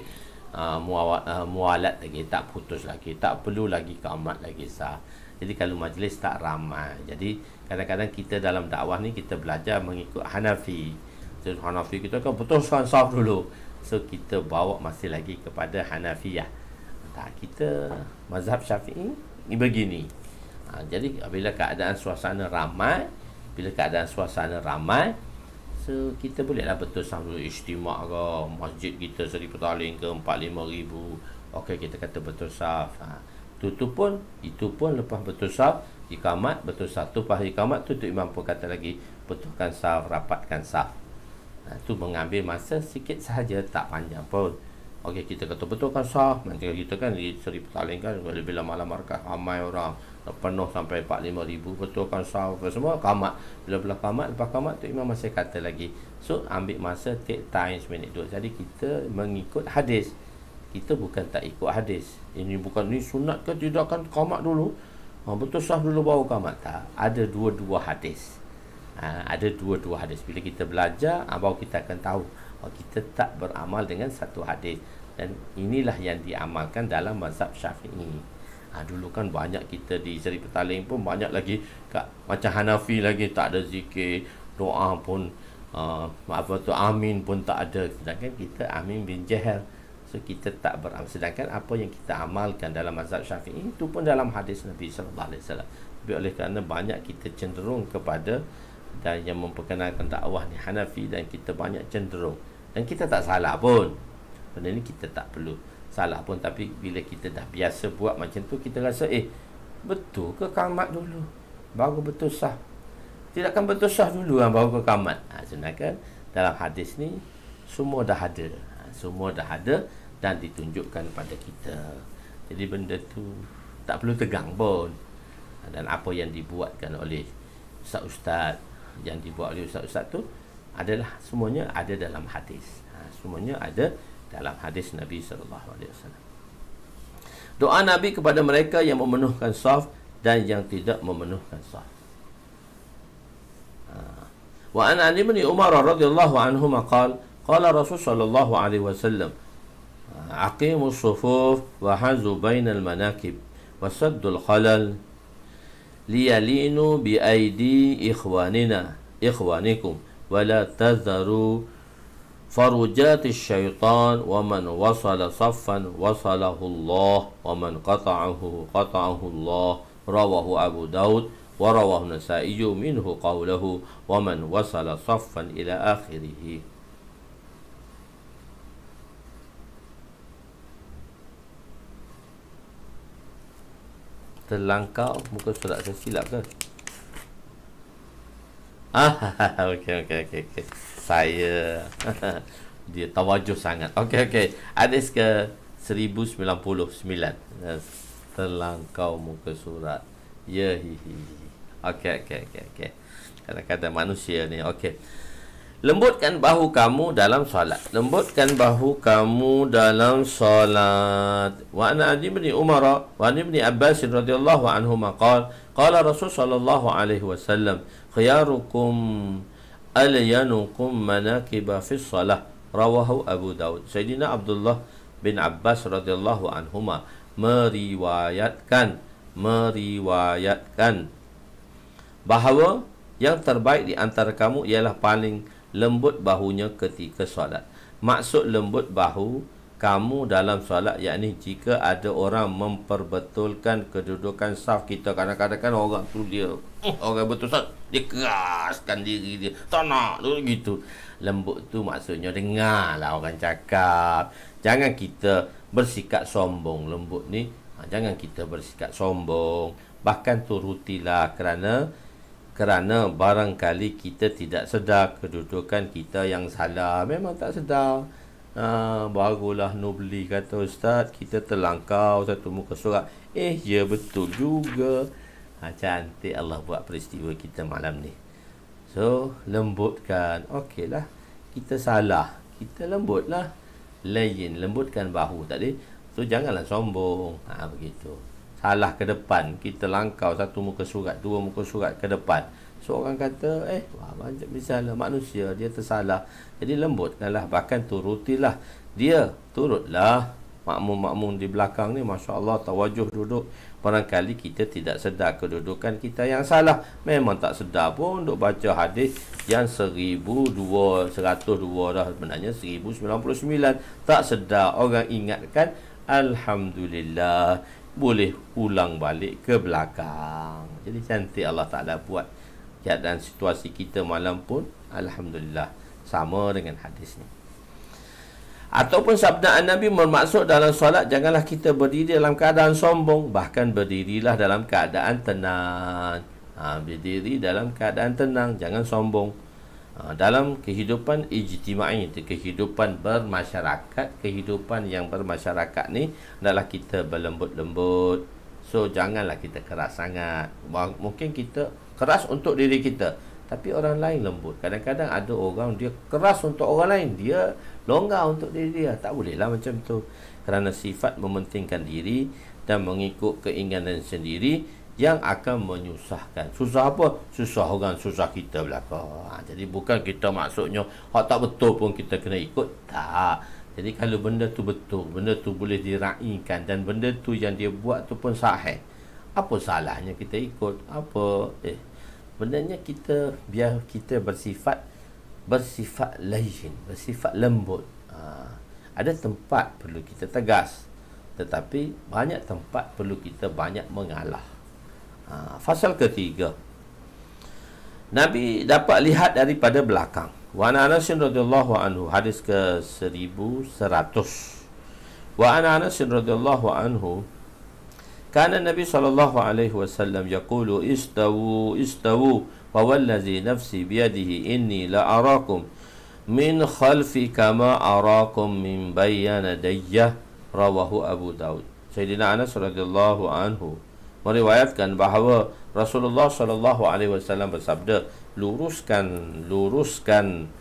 ah, mualat ah, uh, mualat uh, lagi tak putus lagi tak perlu lagi kamat lagi sah jadi kalau majlis tak ramai jadi kadang-kadang kita dalam dakwah ni kita belajar mengikut Hanafi so, Hanafi kita kan putuskan sah dulu so kita bawa masih lagi kepada Hanafi ya. tak kita mazhab syafi'i ini begini ha, jadi bila keadaan suasana ramai bila keadaan suasana ramai So kita bolehlah betul sahur istimak ke Masjid kita seri petaling ke empat lima ribu Okey kita kata betul sah ha. Itu tu pun Itu pun lepas betul sah Ikamat betul sah Itu pas ikamat tu Tuk Imam pun kata lagi Betulkan sah Rapatkan sah ha. Itu mengambil masa sikit sahaja Tak panjang pun Okey kita kata betulkan sah Nanti kita kan di seri petaling kan Bila malam markah Ramai orang penuh sampai 4-5 ribu betulkan sahur semua kamat bila belah kamat lepas kamat tu imam masih kata lagi so ambil masa take time seminit dua jadi kita mengikut hadis kita bukan tak ikut hadis ini bukan ni sunat ke tidak kan kamat dulu ha, betul sah dulu bawa kamat tak ada dua-dua hadis ha, ada dua-dua hadis bila kita belajar ha, baru kita akan tahu ha, kita tak beramal dengan satu hadis dan inilah yang diamalkan dalam mazhab syafi'i ha, Dulu kan banyak kita di Jari Petaling pun Banyak lagi kat, Macam Hanafi lagi tak ada zikir Doa pun uh, Apa tu Amin pun tak ada Sedangkan kita Amin bin Jahal So kita tak beramal Sedangkan apa yang kita amalkan dalam mazhab syafi'i Itu pun dalam hadis Nabi SAW Tapi oleh kerana banyak kita cenderung kepada Dan yang memperkenalkan dakwah ni Hanafi Dan kita banyak cenderung Dan kita tak salah pun Benda ni kita tak perlu salah pun tapi bila kita dah biasa buat macam tu kita rasa eh betul ke kamat dulu baru betul sah Tidak akan betul sah dulu kan baru ke kamat ha, sedangkan dalam hadis ni semua dah ada ha, semua dah ada dan ditunjukkan pada kita jadi benda tu tak perlu tegang pun ha, dan apa yang dibuatkan oleh Ustaz Ustaz yang dibuat oleh Ustaz Ustaz tu adalah semuanya ada dalam hadis ha, semuanya ada dalam hadis Nabi sallallahu alaihi wasallam. Doa Nabi kepada mereka yang memenuhkan saf dan yang tidak memenuhkan saf. Wa an an ibni Umar radhiyallahu anhu maqal qala Rasul sallallahu alaihi wasallam aqimu shufuf wa hazu bainal manakib wa saddu al-khalal liyalinu bi aidi ikhwanina ikhwanikum wa la tadharu فرجات الشيطان ومن وصل صفا وصله الله ومن قطعه قطعه الله رواه أبو داود ورواه النسائي منه قوله ومن وصل صفا إلى آخره terlangkau muka surat saya silap ke? Ah, okay okey, okey. Okay. Saya dia tawajuh sangat. okay okay Hadis ke 1099. Terlangkau eh, muka surat. Ya, hi, okay okay okay okey, kata kadang manusia ni, okay Lembutkan bahu kamu dalam solat. Lembutkan bahu kamu dalam solat. Wa ana ibni Umar wa ibni Abbas radhiyallahu anhu maqal qala Rasul sallallahu alaihi wasallam khiyarukum alyanukum manakiba fi shalah rawahu abu daud sayyidina abdullah bin abbas radhiyallahu anhuma meriwayatkan meriwayatkan bahawa yang terbaik di antara kamu ialah paling lembut bahunya ketika solat maksud lembut bahu kamu dalam solat yakni jika ada orang memperbetulkan kedudukan saf kita kadang-kadang kan orang tu dia oh, orang betul saf dia keraskan diri dia tak nak dia gitu lembut tu maksudnya dengarlah orang cakap jangan kita bersikap sombong lembut ni ha, jangan kita bersikap sombong bahkan turutilah kerana kerana barangkali kita tidak sedar kedudukan kita yang salah memang tak sedar Ah, barulah Nubli kata Ustaz Kita terlangkau satu muka surat Eh ya betul juga ha, Cantik Allah buat peristiwa kita malam ni So lembutkan Okeylah Kita salah Kita lembutlah Layin lembutkan bahu tadi So janganlah sombong ha, Begitu Salah ke depan Kita langkau satu muka surat Dua muka surat ke depan Orang kata eh macam misalnya manusia dia tersalah jadi lembutlah bahkan turutilah dia turutlah makmum-makmum di belakang ni masya-Allah tawajuh duduk barangkali kita tidak sedar kedudukan kita yang salah memang tak sedar pun untuk baca hadis yang seribu dua seratus dua dah sebenarnya seribu sembilan puluh sembilan tak sedar orang ingatkan alhamdulillah boleh ulang balik ke belakang jadi cantik Allah Taala buat keadaan situasi kita malam pun Alhamdulillah sama dengan hadis ni Ataupun sabda Nabi bermaksud dalam solat Janganlah kita berdiri dalam keadaan sombong Bahkan berdirilah dalam keadaan tenang ha, Berdiri dalam keadaan tenang Jangan sombong ha, Dalam kehidupan ijtima'i itu Kehidupan bermasyarakat Kehidupan yang bermasyarakat ni Adalah kita berlembut-lembut So janganlah kita keras sangat Mungkin kita keras untuk diri kita tapi orang lain lembut kadang-kadang ada orang dia keras untuk orang lain dia longgar untuk diri dia tak bolehlah macam tu kerana sifat mementingkan diri dan mengikut keinginan sendiri yang akan menyusahkan susah apa? susah orang susah kita belaka. ha, jadi bukan kita maksudnya hak tak betul pun kita kena ikut tak jadi kalau benda tu betul benda tu boleh diraihkan dan benda tu yang dia buat tu pun sahih apa salahnya kita ikut apa eh sebenarnya kita biar kita bersifat bersifat lain bersifat lembut ha, ada tempat perlu kita tegas tetapi banyak tempat perlu kita banyak mengalah ha, fasal ketiga Nabi dapat lihat daripada belakang Wa Anas radhiyallahu anhu hadis ke 1100 Wa Anas radhiyallahu anhu Karena Nabi sallallahu alaihi wasallam yaqulu istawu istawu wa wallazi nafsi biyadihi inni la arakum min khalfi kama arakum min bayyana dayya rawahu Abu Daud Sayyidina Anas radhiyallahu anhu meriwayatkan bahawa Rasulullah sallallahu alaihi wasallam bersabda luruskan luruskan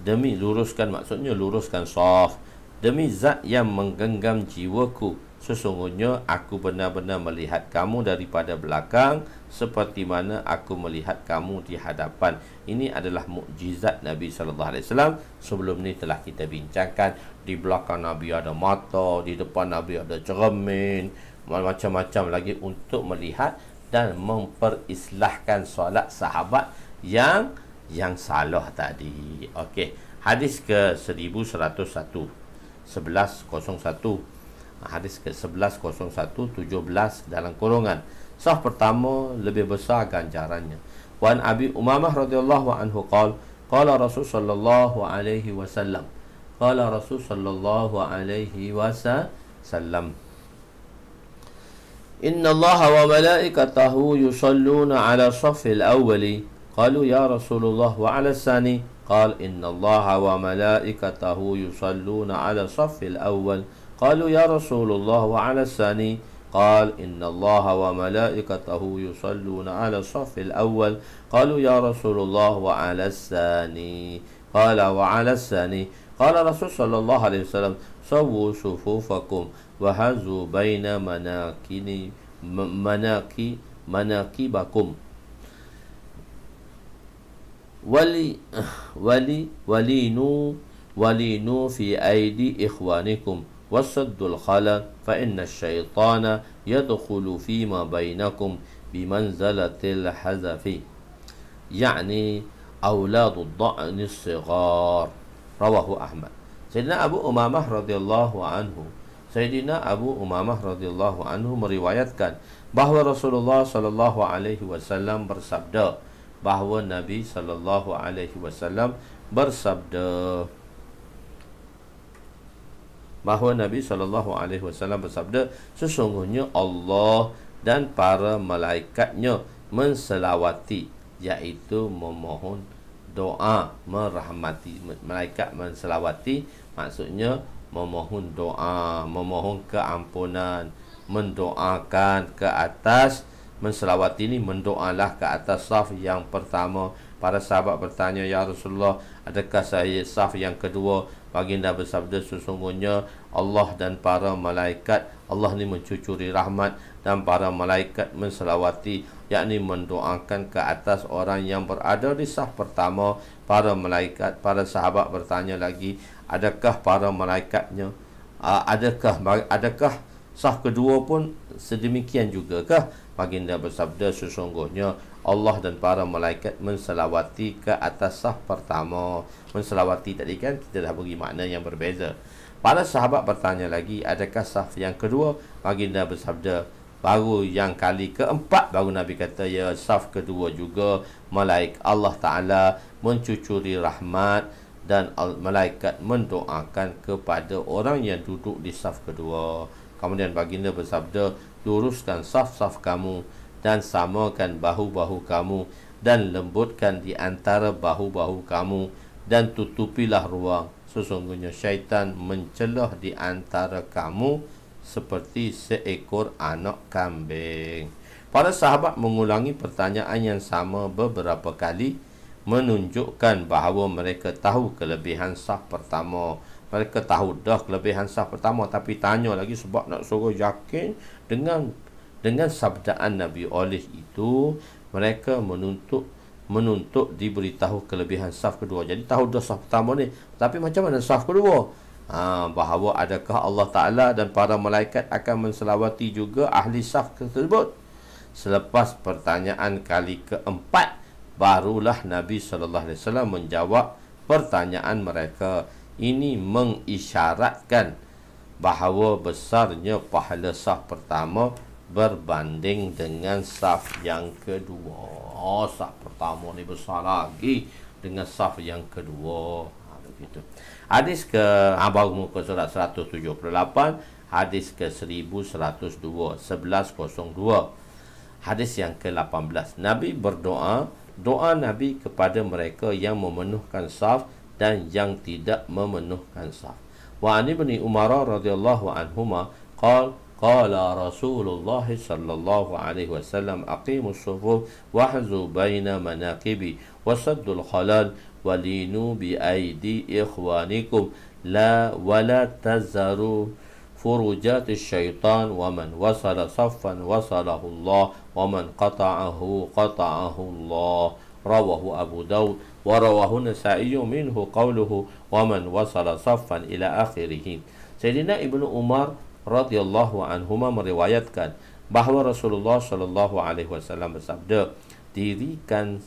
demi luruskan maksudnya luruskan saf demi zat yang menggenggam jiwaku Sesungguhnya aku benar-benar melihat kamu daripada belakang seperti mana aku melihat kamu di hadapan. Ini adalah mukjizat Nabi sallallahu alaihi wasallam. Sebelum ni telah kita bincangkan di belakang Nabi ada mata, di depan Nabi ada cermin, macam-macam lagi untuk melihat dan memperislahkan solat sahabat yang yang salah tadi. Okey, hadis ke 1101. 1101 hadis ke 11.01.17 dalam kurungan sah pertama lebih besar ganjarannya wan abi umamah radhiyallahu anhu qala qala rasul sallallahu alaihi wasallam qala rasul sallallahu alaihi wasallam ان الله وملائكته يصلون على الصف الاول قالوا يا رسول الله وعلى الثاني قال ان الله وملائكته يصلون على الصف الاول قالوا يا رسول الله وعلى الثاني قال إن الله وملائكته يصلون على الصف الأول قالوا يا رسول الله وعلى الثاني قال وعلى الثاني قال رسول صلى الله عليه وسلم سووا صفوفكم وهزوا بين مناكني مناكي مناكبكم ولي ولي ولينوا ولينوا في أيدي إخوانكم وسد الخلل فإن الشيطان يدخل فيما بينكم بمنزلة الحذف يعني أولاد الضأن الصغار رواه أحمد سيدنا أبو أمامة رضي الله عنه سيدنا أبو أمامة رضي الله عنه كان رسول الله bahwa Rasulullah Shallallahu Alaihi Wasallam bersabda bahwa Nabi Shallallahu Alaihi Wasallam bersabda bahawa Nabi saw bersabda sesungguhnya Allah dan para malaikatnya menselawati iaitu memohon doa merahmati malaikat menselawati maksudnya memohon doa memohon keampunan mendoakan ke atas menselawati ini mendoalah ke atas saf yang pertama Para sahabat bertanya, Ya Rasulullah, adakah saya saf yang kedua? Baginda bersabda, sesungguhnya Allah dan para malaikat, Allah ni mencucuri rahmat dan para malaikat menselawati, yakni mendoakan ke atas orang yang berada di saf pertama. Para malaikat, para sahabat bertanya lagi, adakah para malaikatnya? adakah adakah saf kedua pun sedemikian jugakah? Baginda bersabda, sesungguhnya, Allah dan para malaikat menselawati ke atas sah pertama menselawati tadi kan kita dah bagi makna yang berbeza para sahabat bertanya lagi adakah sah yang kedua baginda bersabda baru yang kali keempat baru Nabi kata ya sah kedua juga malaikat Allah Ta'ala mencucuri rahmat dan malaikat mendoakan kepada orang yang duduk di saf kedua. Kemudian baginda bersabda, luruskan saf-saf kamu dan samakan bahu-bahu kamu dan lembutkan di antara bahu-bahu kamu dan tutupilah ruang sesungguhnya syaitan mencelah di antara kamu seperti seekor anak kambing para sahabat mengulangi pertanyaan yang sama beberapa kali menunjukkan bahawa mereka tahu kelebihan sah pertama mereka tahu dah kelebihan sah pertama tapi tanya lagi sebab nak suruh yakin dengan dengan sabdaan Nabi oleh itu mereka menuntut menuntut diberitahu kelebihan saf kedua. Jadi tahu dah saf pertama ni. Tapi macam mana saf kedua? Ha, bahawa adakah Allah Ta'ala dan para malaikat akan menselawati juga ahli saf tersebut? Selepas pertanyaan kali keempat, barulah Nabi Alaihi Wasallam menjawab pertanyaan mereka. Ini mengisyaratkan bahawa besarnya pahala saf pertama berbanding dengan saf yang kedua. Oh, saf pertama ni besar lagi dengan saf yang kedua. Ha, begitu. Hadis ke Abang ha, Muka Surat 178, hadis ke 1102, 1102. Hadis yang ke-18, Nabi berdoa, doa Nabi kepada mereka yang memenuhkan saf dan yang tidak memenuhkan saf. Wa ani bin Umar radhiyallahu anhumah qala قال رسول الله صلى الله عليه وسلم أقيموا الصفوف واحذوا بين مناقبي وصدوا الخلال ولينوا بأيدي إخوانكم لا ولا تزروا فروجات الشيطان ومن وصل صفا وصله الله ومن قطعه قطعه الله رواه أبو داود ورواه النسائي منه قوله ومن وصل صفا إلى آخره سيدنا ابن عمر radhiyallahu anhuma meriwayatkan bahawa Rasulullah sallallahu alaihi wasallam bersabda dirikan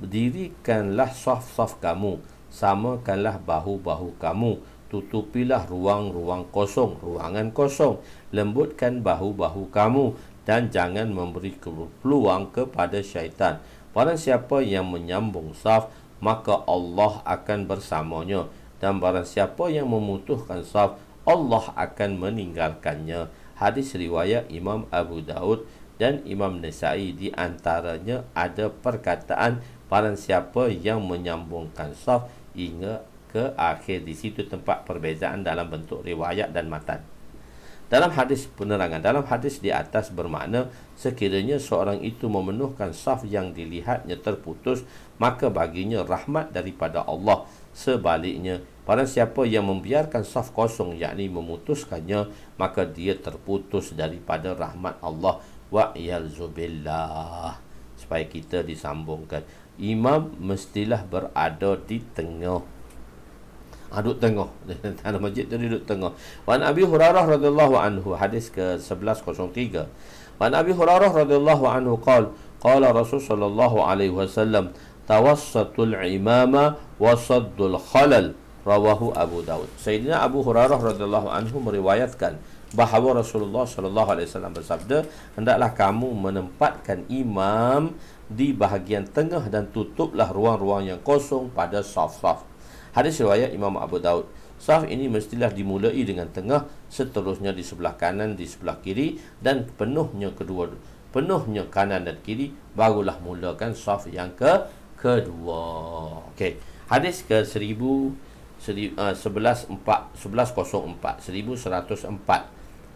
dirikanlah saf-saf kamu samakanlah bahu-bahu kamu tutupilah ruang-ruang kosong ruangan kosong lembutkan bahu-bahu kamu dan jangan memberi peluang kepada syaitan barang siapa yang menyambung saf maka Allah akan bersamanya dan barang siapa yang memutuhkan saf Allah akan meninggalkannya. Hadis riwayat Imam Abu Daud dan Imam Nasai di antaranya ada perkataan barang siapa yang menyambungkan saf hingga ke akhir di situ tempat perbezaan dalam bentuk riwayat dan matan. Dalam hadis penerangan, dalam hadis di atas bermakna sekiranya seorang itu memenuhkan saf yang dilihatnya terputus, maka baginya rahmat daripada Allah. Sebaliknya, Barang siapa yang membiarkan saf kosong yakni memutuskannya maka dia terputus daripada rahmat Allah wa yalzubillah supaya kita disambungkan imam mestilah berada di tengah aduk ah, ha, tengah dalam masjid tu duduk tengah wa nabi hurairah radhiyallahu anhu hadis ke 1103 wa nabi hurairah radhiyallahu anhu qol qala rasul sallallahu alaihi wasallam tawassatul imama wasaddul khalal rawahu Abu Daud. Sayyidina Abu Hurairah radhiyallahu anhu meriwayatkan bahawa Rasulullah sallallahu alaihi wasallam bersabda, "Hendaklah kamu menempatkan imam di bahagian tengah dan tutuplah ruang-ruang yang kosong pada saf-saf." Hadis riwayat Imam Abu Daud. Saf ini mestilah dimulai dengan tengah, seterusnya di sebelah kanan, di sebelah kiri dan penuhnya kedua penuhnya kanan dan kiri barulah mulakan saf yang ke kedua. Okey. Hadis ke 1000 11.04 eh,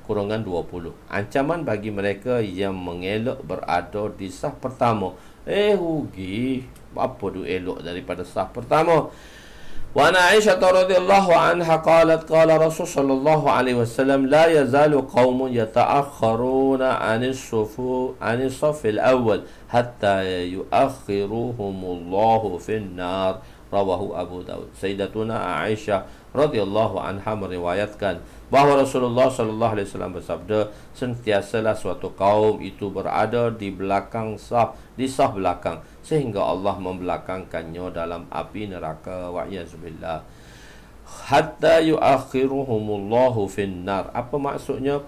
kurungan 20 ancaman bagi mereka yang mengelok berada di sah pertama eh rugi apa tu elok daripada sah pertama wa ana aisyah radhiyallahu anha qalat qala rasul sallallahu alaihi wasallam la yazalu qaumun yata'akhkharuna 'an as-sufu 'an as-saff al-awwal hatta yu'akhkhiruhumullahu fin nar rawahu Abu Daud. Sayyidatuna Aisyah radhiyallahu anha meriwayatkan bahawa Rasulullah sallallahu alaihi wasallam bersabda, sentiasalah suatu kaum itu berada di belakang saf, di saf belakang sehingga Allah membelakangkannya dalam api neraka wa yazbillah. Hatta yuakhiruhumullahu finnar. Apa maksudnya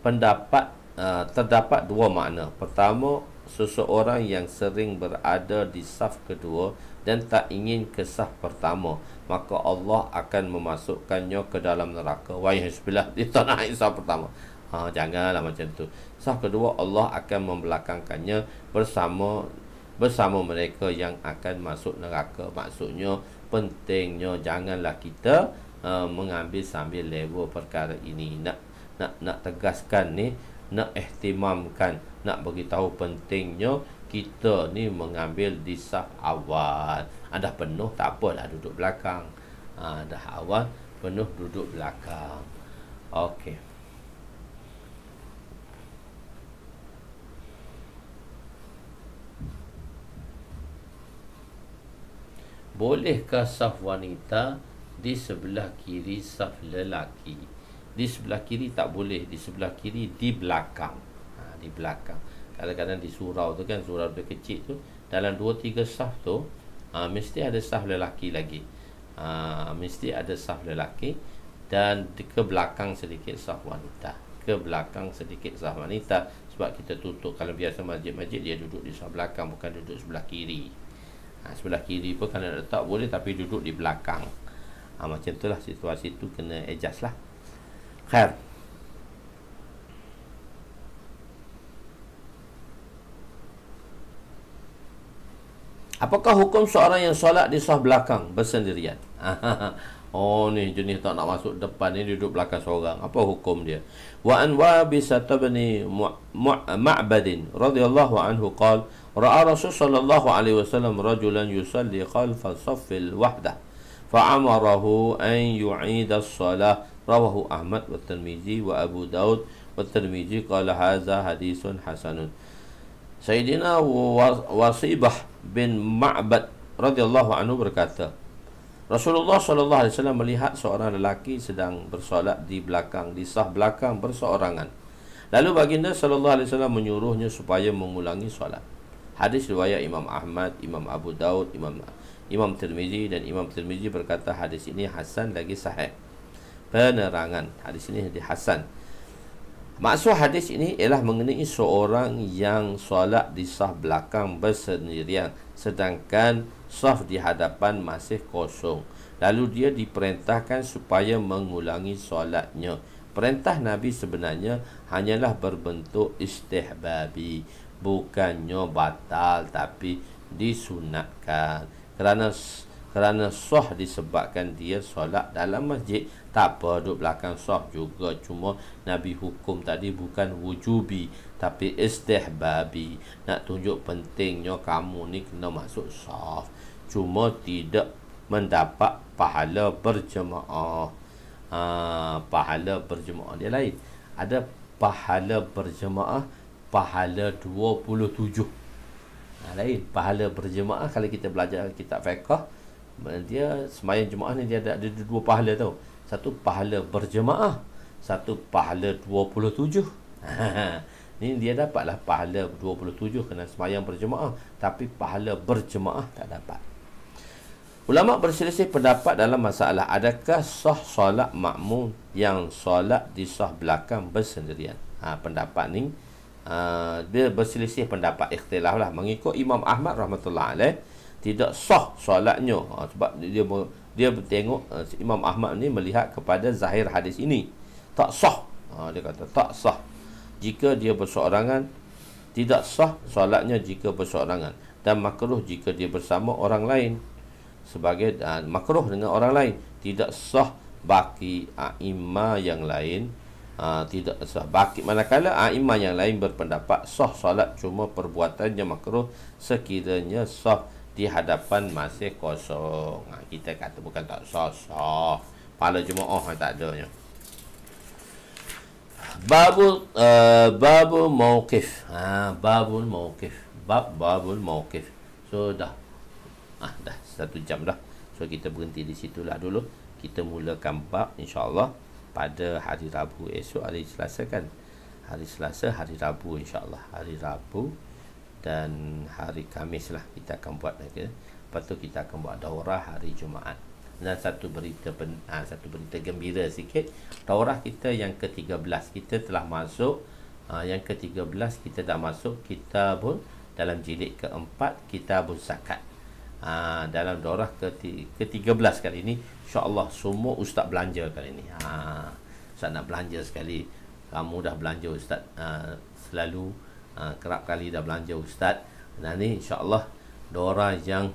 pendapat uh, terdapat dua makna. Pertama, seseorang yang sering berada di saf kedua dan tak ingin kesah pertama maka Allah akan memasukkannya ke dalam neraka wa sebelah di tanah kisah pertama ha janganlah macam tu Sah kedua Allah akan membelakangkannya bersama bersama mereka yang akan masuk neraka maksudnya pentingnya janganlah kita uh, mengambil sambil level perkara ini nak nak nak tegaskan ni nak ihtimamkan nak bagi tahu pentingnya kita ni mengambil di saf awal Anda ah, penuh tak apalah duduk belakang ha, Dah awal penuh duduk belakang Okey Bolehkah saf wanita di sebelah kiri saf lelaki? Di sebelah kiri tak boleh, di sebelah kiri di belakang. Ha, di belakang kadang-kadang di surau tu kan surau tu kecil tu dalam dua tiga sah tu ha, mesti ada sah lelaki lagi ha, mesti ada sah lelaki dan ke belakang sedikit sah wanita ke belakang sedikit sah wanita sebab kita tutup kalau biasa masjid-masjid dia duduk di sebelah belakang bukan duduk sebelah kiri ha, sebelah kiri pun kalau nak letak boleh tapi duduk di belakang ha, macam lah situasi tu kena adjust lah Khair. Apakah hukum seorang yang solat di sah belakang bersendirian? oh ni jenis tak nak masuk depan ni duduk belakang seorang. Apa hukum dia? Wa an wa bi satabni ma'badin radhiyallahu anhu qal ra'a rasul sallallahu alaihi wasallam rajulan yusalli qal fa saffil wahda fa amarahu an yu'id as-salah rawahu Ahmad wa Tirmizi wa Abu Daud wa Tirmizi qala hadza hadisun hasanun Sayyidina Wasibah bin Ma'bad radhiyallahu anhu berkata, Rasulullah sallallahu alaihi wasallam melihat seorang lelaki sedang bersolat di belakang, di sah belakang berseorangan. Lalu baginda sallallahu alaihi wasallam menyuruhnya supaya mengulangi solat. Hadis riwayat Imam Ahmad, Imam Abu Daud, Imam Imam Tirmizi dan Imam Tirmizi berkata hadis ini hasan lagi sahih. Penerangan hadis ini di hasan. Maksud hadis ini ialah mengenai seorang yang solat di sah belakang bersendirian sedangkan sah di hadapan masih kosong. Lalu dia diperintahkan supaya mengulangi solatnya. Perintah Nabi sebenarnya hanyalah berbentuk istihbabi. Bukannya batal tapi disunatkan. Kerana kerana sah disebabkan dia solat dalam masjid tak apa duduk belakang sob juga cuma Nabi hukum tadi bukan wujubi tapi babi. nak tunjuk pentingnya kamu ni kena masuk sob cuma tidak mendapat pahala berjemaah ha, pahala berjemaah dia lain ada pahala berjemaah pahala 27 ha, lain pahala berjemaah kalau kita belajar kitab fiqh dia semayang jemaah ni dia ada, ada dua pahala tau satu pahala berjemaah satu pahala 27 ni dia dapatlah pahala 27 kena semayang berjemaah tapi pahala berjemaah tak dapat ulama berselisih pendapat dalam masalah adakah sah solat makmum yang solat di sah belakang bersendirian ha, pendapat ni Uh, dia berselisih pendapat ikhtilaf lah mengikut Imam Ahmad rahmatullah alaih tidak sah solatnya uh, sebab dia, dia dia tengok uh, eh, Imam Ahmad ni melihat kepada zahir hadis ini tak sah ha, dia kata tak sah jika dia berseorangan tidak sah solatnya jika berseorangan dan makruh jika dia bersama orang lain sebagai uh, makruh dengan orang lain tidak sah baki aima yang lain uh, tidak sah baki manakala aima yang lain berpendapat sah solat cuma perbuatannya makruh sekiranya sah di hadapan masih kosong. Ha, kita kata bukan tak sosok. Pala cuma oh tak adanya. Babul uh, eh, babul mauqif. Ha, babul mauqif. Bab babul mauqif. So dah. Ah dah satu jam dah. So kita berhenti di situlah dulu. Kita mulakan bab insya-Allah pada hari Rabu esok hari Selasa kan. Hari Selasa, hari Rabu insya-Allah. Hari Rabu dan hari Kamis lah kita akan buat lagi. Lepas tu kita akan buat daurah hari Jumaat. Dan satu berita pen, ha, satu berita gembira sikit. Daurah kita yang ke-13 kita telah masuk. Ha, yang ke-13 kita dah masuk kita pun dalam jilid ke keempat kita pun zakat. Ha, dalam daurah ke-13 kali ini insya-Allah semua ustaz belanja kali ini. Ha, ustaz nak belanja sekali. Kamu dah belanja ustaz ha, selalu ha, kerap kali dah belanja ustaz dan ni insyaallah doa yang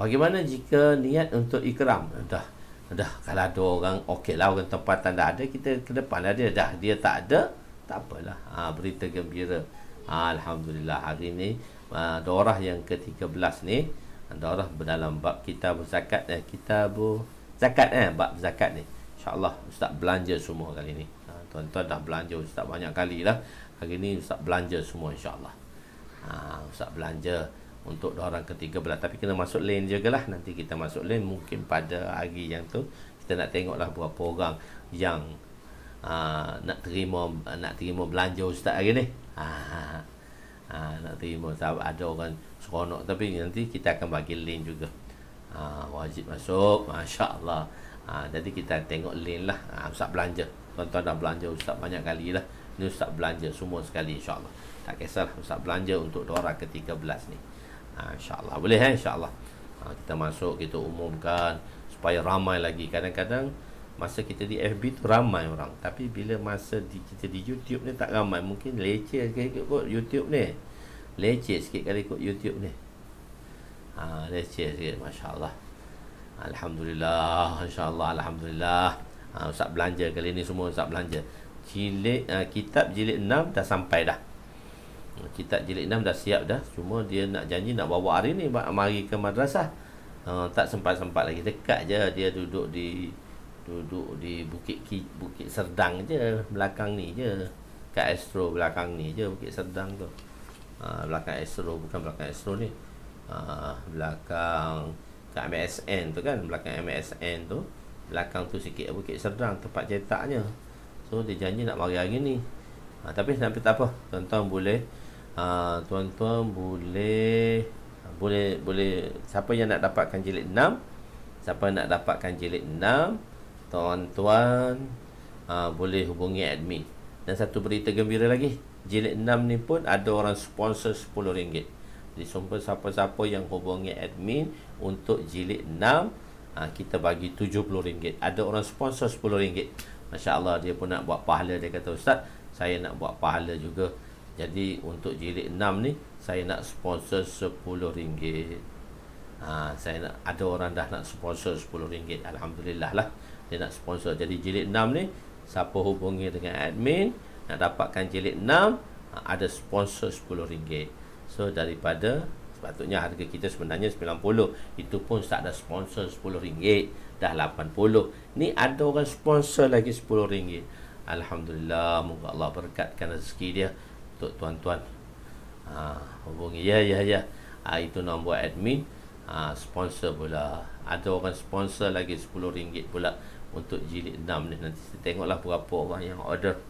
Bagaimana jika niat untuk ikram? Dah, dah kalau ada orang okey lah orang tempatan dah ada kita ke depan ada dah dia tak ada tak apalah ha, berita gembira ha, alhamdulillah hari ni ha, dorah yang ke-13 ni dorah dalam bab kita zakat eh kita bu zakat eh bab zakat ni insyaallah ustaz belanja semua kali ni Tuan-tuan dah belanja Ustaz banyak kali lah Hari ni Ustaz belanja semua insyaAllah ha, Ustaz belanja untuk orang ketiga belah Tapi kena masuk lane je ke lah Nanti kita masuk lane Mungkin pada hari yang tu Kita nak tengok lah berapa orang Yang ha, nak terima nak terima belanja Ustaz hari ni ha, ha, Nak terima Ustaz ada orang seronok Tapi nanti kita akan bagi lane juga ha, Wajib masuk Masya Allah ha, Jadi kita tengok lain lah ha, Ustaz belanja Tuan-tuan dah belanja ustaz banyak kali lah Ni ustaz belanja semua sekali insyaAllah Tak kisahlah ustaz belanja untuk orang ke-13 ni ha, InsyaAllah boleh eh insyaAllah ha, Kita masuk kita umumkan Supaya ramai lagi kadang-kadang Masa kita di FB tu ramai orang Tapi bila masa di, kita di YouTube ni tak ramai Mungkin leceh sikit kot YouTube ni Leceh sikit kali kot YouTube ni ha, Leceh sikit MasyaAllah Alhamdulillah InsyaAllah Alhamdulillah ha, Ustaz belanja kali ni semua Ustaz belanja jilid uh, kitab jilid 6 dah sampai dah ha, kitab jilid 6 dah siap dah cuma dia nak janji nak bawa hari ni mari ke madrasah uh, tak sempat-sempat lagi dekat je dia duduk di duduk di bukit bukit serdang je belakang ni je kat astro belakang ni je bukit serdang tu uh, belakang astro bukan belakang astro ni uh, belakang kat MSN tu kan belakang MSN tu belakang tu sikit Bukit Serdang tempat cetaknya so dia janji nak bagi hari ni ha, tapi tapi tak apa tuan-tuan boleh ha, tuan-tuan boleh boleh boleh siapa yang nak dapatkan jilid 6 siapa nak dapatkan jilid 6 tuan-tuan ha, boleh hubungi admin dan satu berita gembira lagi jilid 6 ni pun ada orang sponsor RM10 Disumpah siapa-siapa yang hubungi admin untuk jilid 6 ha, kita bagi RM70. Ada orang sponsor RM10. Masya-Allah dia pun nak buat pahala dia kata ustaz, saya nak buat pahala juga. Jadi untuk jilid 6 ni saya nak sponsor RM10. Ha, ah, saya nak ada orang dah nak sponsor RM10. Alhamdulillah lah dia nak sponsor. Jadi jilid 6 ni siapa hubungi dengan admin nak dapatkan jilid 6 ah, ada sponsor RM10. So daripada Sepatutnya harga kita sebenarnya RM90 Itu pun tak ada sponsor RM10 Dah RM80 Ni ada orang sponsor lagi RM10 Alhamdulillah Moga Allah berkatkan rezeki dia Untuk tuan-tuan ha, Hubungi Ya, ya, ya ha, Itu nombor admin ha, Sponsor pula Ada orang sponsor lagi RM10 pula Untuk jilid 6 ni Nanti kita tengoklah berapa orang yang order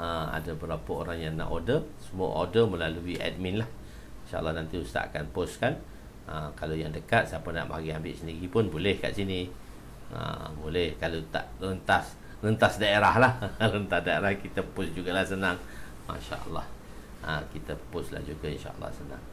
ha, Ada berapa orang yang nak order Semua order melalui admin lah InsyaAllah nanti Ustaz akan post kan ha, ah, Kalau yang dekat Siapa nak bagi ambil sendiri pun Boleh kat sini ha, Boleh Kalau tak rentas Rentas daerah lah Rentas daerah kita post juga lah senang MasyaAllah ha, Kita post lah juga InsyaAllah senang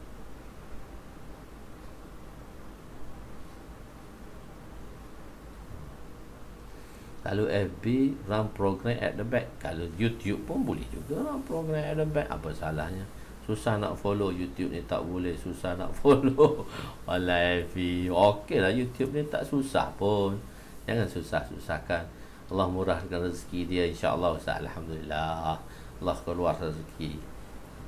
Kalau FB Run program at the back Kalau YouTube pun boleh juga Run program at the back Apa salahnya susah nak follow YouTube ni tak boleh susah nak follow Alifi okey lah YouTube ni tak susah pun jangan susah-susahkan Allah murahkan rezeki dia insyaAllah Ustaz Alhamdulillah Allah keluar rezeki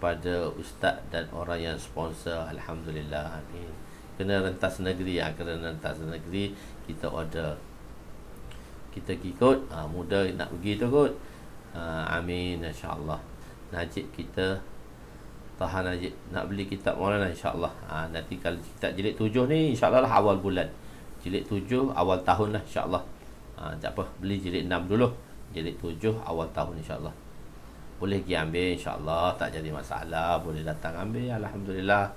kepada Ustaz dan orang yang sponsor Alhamdulillah amin kena rentas negeri ya. kena rentas negeri kita order kita ikut ha, ah, muda nak pergi tu kot ha, amin insyaAllah Najib kita Tahan aje Nak beli kitab Maulana lah, insyaAllah ha, Nanti kalau kitab jilid tujuh ni InsyaAllah lah awal bulan Jilid tujuh awal tahun lah insyaAllah ha, Tak apa beli jilid enam dulu Jilid tujuh awal tahun insyaAllah Boleh pergi ambil insyaAllah Tak jadi masalah Boleh datang ambil Alhamdulillah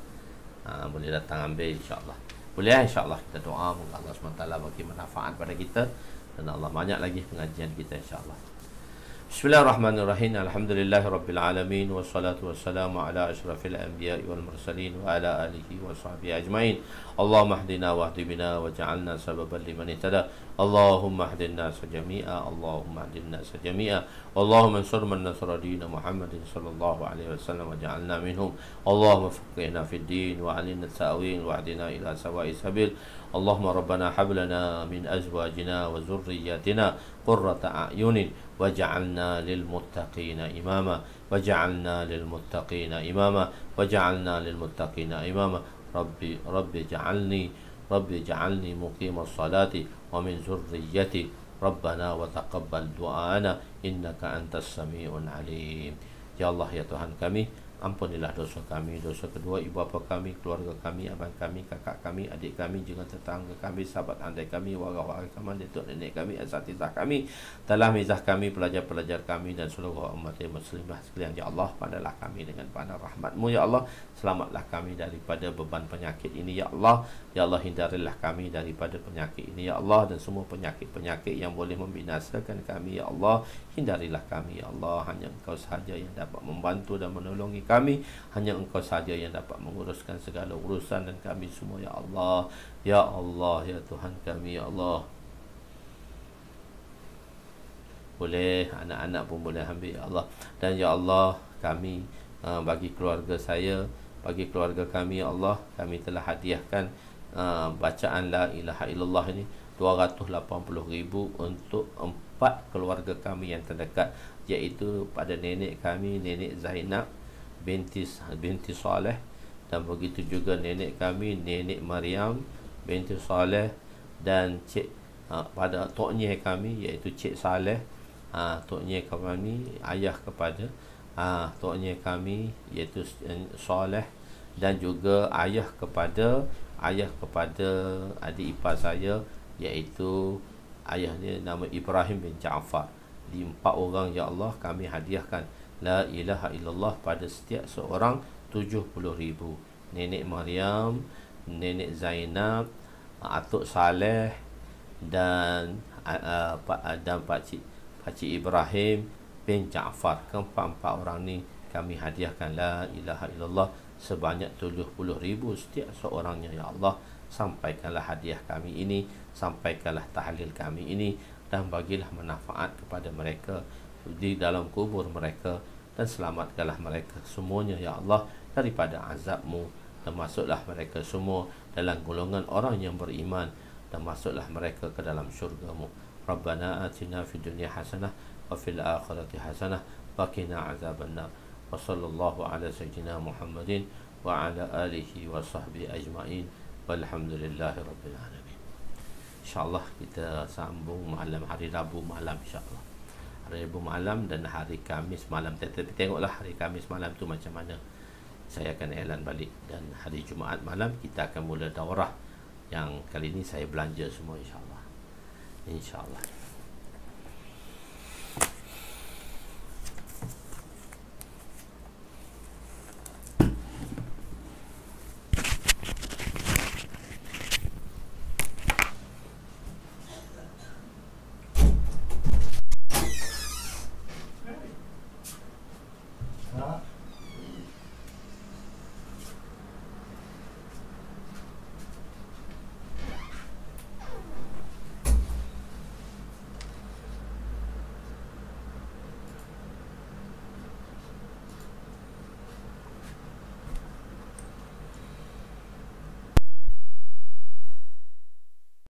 ha, Boleh datang ambil insyaAllah Boleh insyaAllah kita doa Mungkin Allah SWT bagi manfaat pada kita Dan Allah banyak lagi pengajian kita insyaAllah Allah بسم الله الرحمن الرحيم الحمد لله رب العالمين والصلاة والسلام على أشرف الأنبياء والمرسلين وعلى آله وصحبه أجمعين اللهم اهدنا واهد بنا واجعلنا سببا لمن اهتدى اللهم اهد الناس جميعا اللهم اهد الناس جميعا اللهم انصر من نصر دين محمد صلى الله عليه وسلم وجعلنا منهم اللهم فقهنا في الدين وعلمنا التأويل واهدنا إلى سواء السبيل اللهم ربنا هب لنا من أزواجنا وذرياتنا قرة أعين وجعلنا للمتقين إماما وجعلنا للمتقين إماما وجعلنا للمتقين إماما ربي ربي اجعلني ربي اجعلني مقيم الصلاة ومن ذريتي ربنا وتقبل دعانا إنك أنت السميع العليم يا الله يا تهان كمي Ampunilah dosa kami, dosa kedua ibu bapa kami, keluarga kami, abang kami, kakak kami, adik kami, juga tetangga kami, sahabat anda kami, warga-warga kami, datuk nenek kami, asatizah kami, telah mizah kami, pelajar-pelajar kami dan seluruh umat yang muslimah sekalian. Ya Allah, padalah kami dengan pandang rahmatmu, Ya Allah. Selamatlah kami daripada beban penyakit ini, Ya Allah. Ya Allah, hindarilah kami daripada penyakit ini, Ya Allah. Dan semua penyakit-penyakit yang boleh membinasakan kami, Ya Allah. Hindarilah kami, Ya Allah. Hanya Engkau sahaja yang dapat membantu dan menolongi kami. Hanya Engkau sahaja yang dapat menguruskan segala urusan dan kami semua, Ya Allah. Ya Allah, Ya Tuhan kami, Ya Allah. Boleh, anak-anak pun boleh ambil, Ya Allah. Dan Ya Allah, kami eh, bagi keluarga saya, bagi keluarga kami, Ya Allah, kami telah hadiahkan eh, bacaan La Ilaha Illallah ini 280 ribu untuk empat keluarga kami yang terdekat iaitu pada nenek kami nenek Zainab binti binti Saleh dan begitu juga nenek kami nenek Maryam binti Saleh dan cik ha, pada toknya kami iaitu cik Saleh ha, toknya kami ayah kepada ha, toknya kami iaitu eh, Saleh dan juga ayah kepada ayah kepada adik ipar saya iaitu ayahnya nama Ibrahim bin Ja'far di empat orang ya Allah kami hadiahkan la ilaha illallah pada setiap seorang ribu. nenek Maryam nenek Zainab atuk Saleh dan pak uh, uh, dan pak cik Ibrahim bin Ja'far keempat-empat orang ni kami hadiahkan la ilaha illallah sebanyak ribu setiap seorangnya ya Allah sampaikanlah hadiah kami ini sampaikanlah tahlil kami ini dan bagilah manfaat kepada mereka di dalam kubur mereka dan selamatkanlah mereka semuanya ya Allah daripada azabmu dan masuklah mereka semua dalam golongan orang yang beriman dan masuklah mereka ke dalam syurgamu Rabbana atina fi dunya hasanah wa fil akhirati hasanah wa qina azabannar wa sallallahu ala sayyidina Muhammadin wa ala alihi wa sahbihi ajma'in walhamdulillahi rabbil alamin InsyaAllah kita sambung malam hari Rabu malam insyaAllah Hari Rabu malam dan hari Kamis malam Tapi tengoklah hari Kamis malam tu macam mana Saya akan elan balik Dan hari Jumaat malam kita akan mula daurah Yang kali ni saya belanja semua insyaAllah InsyaAllah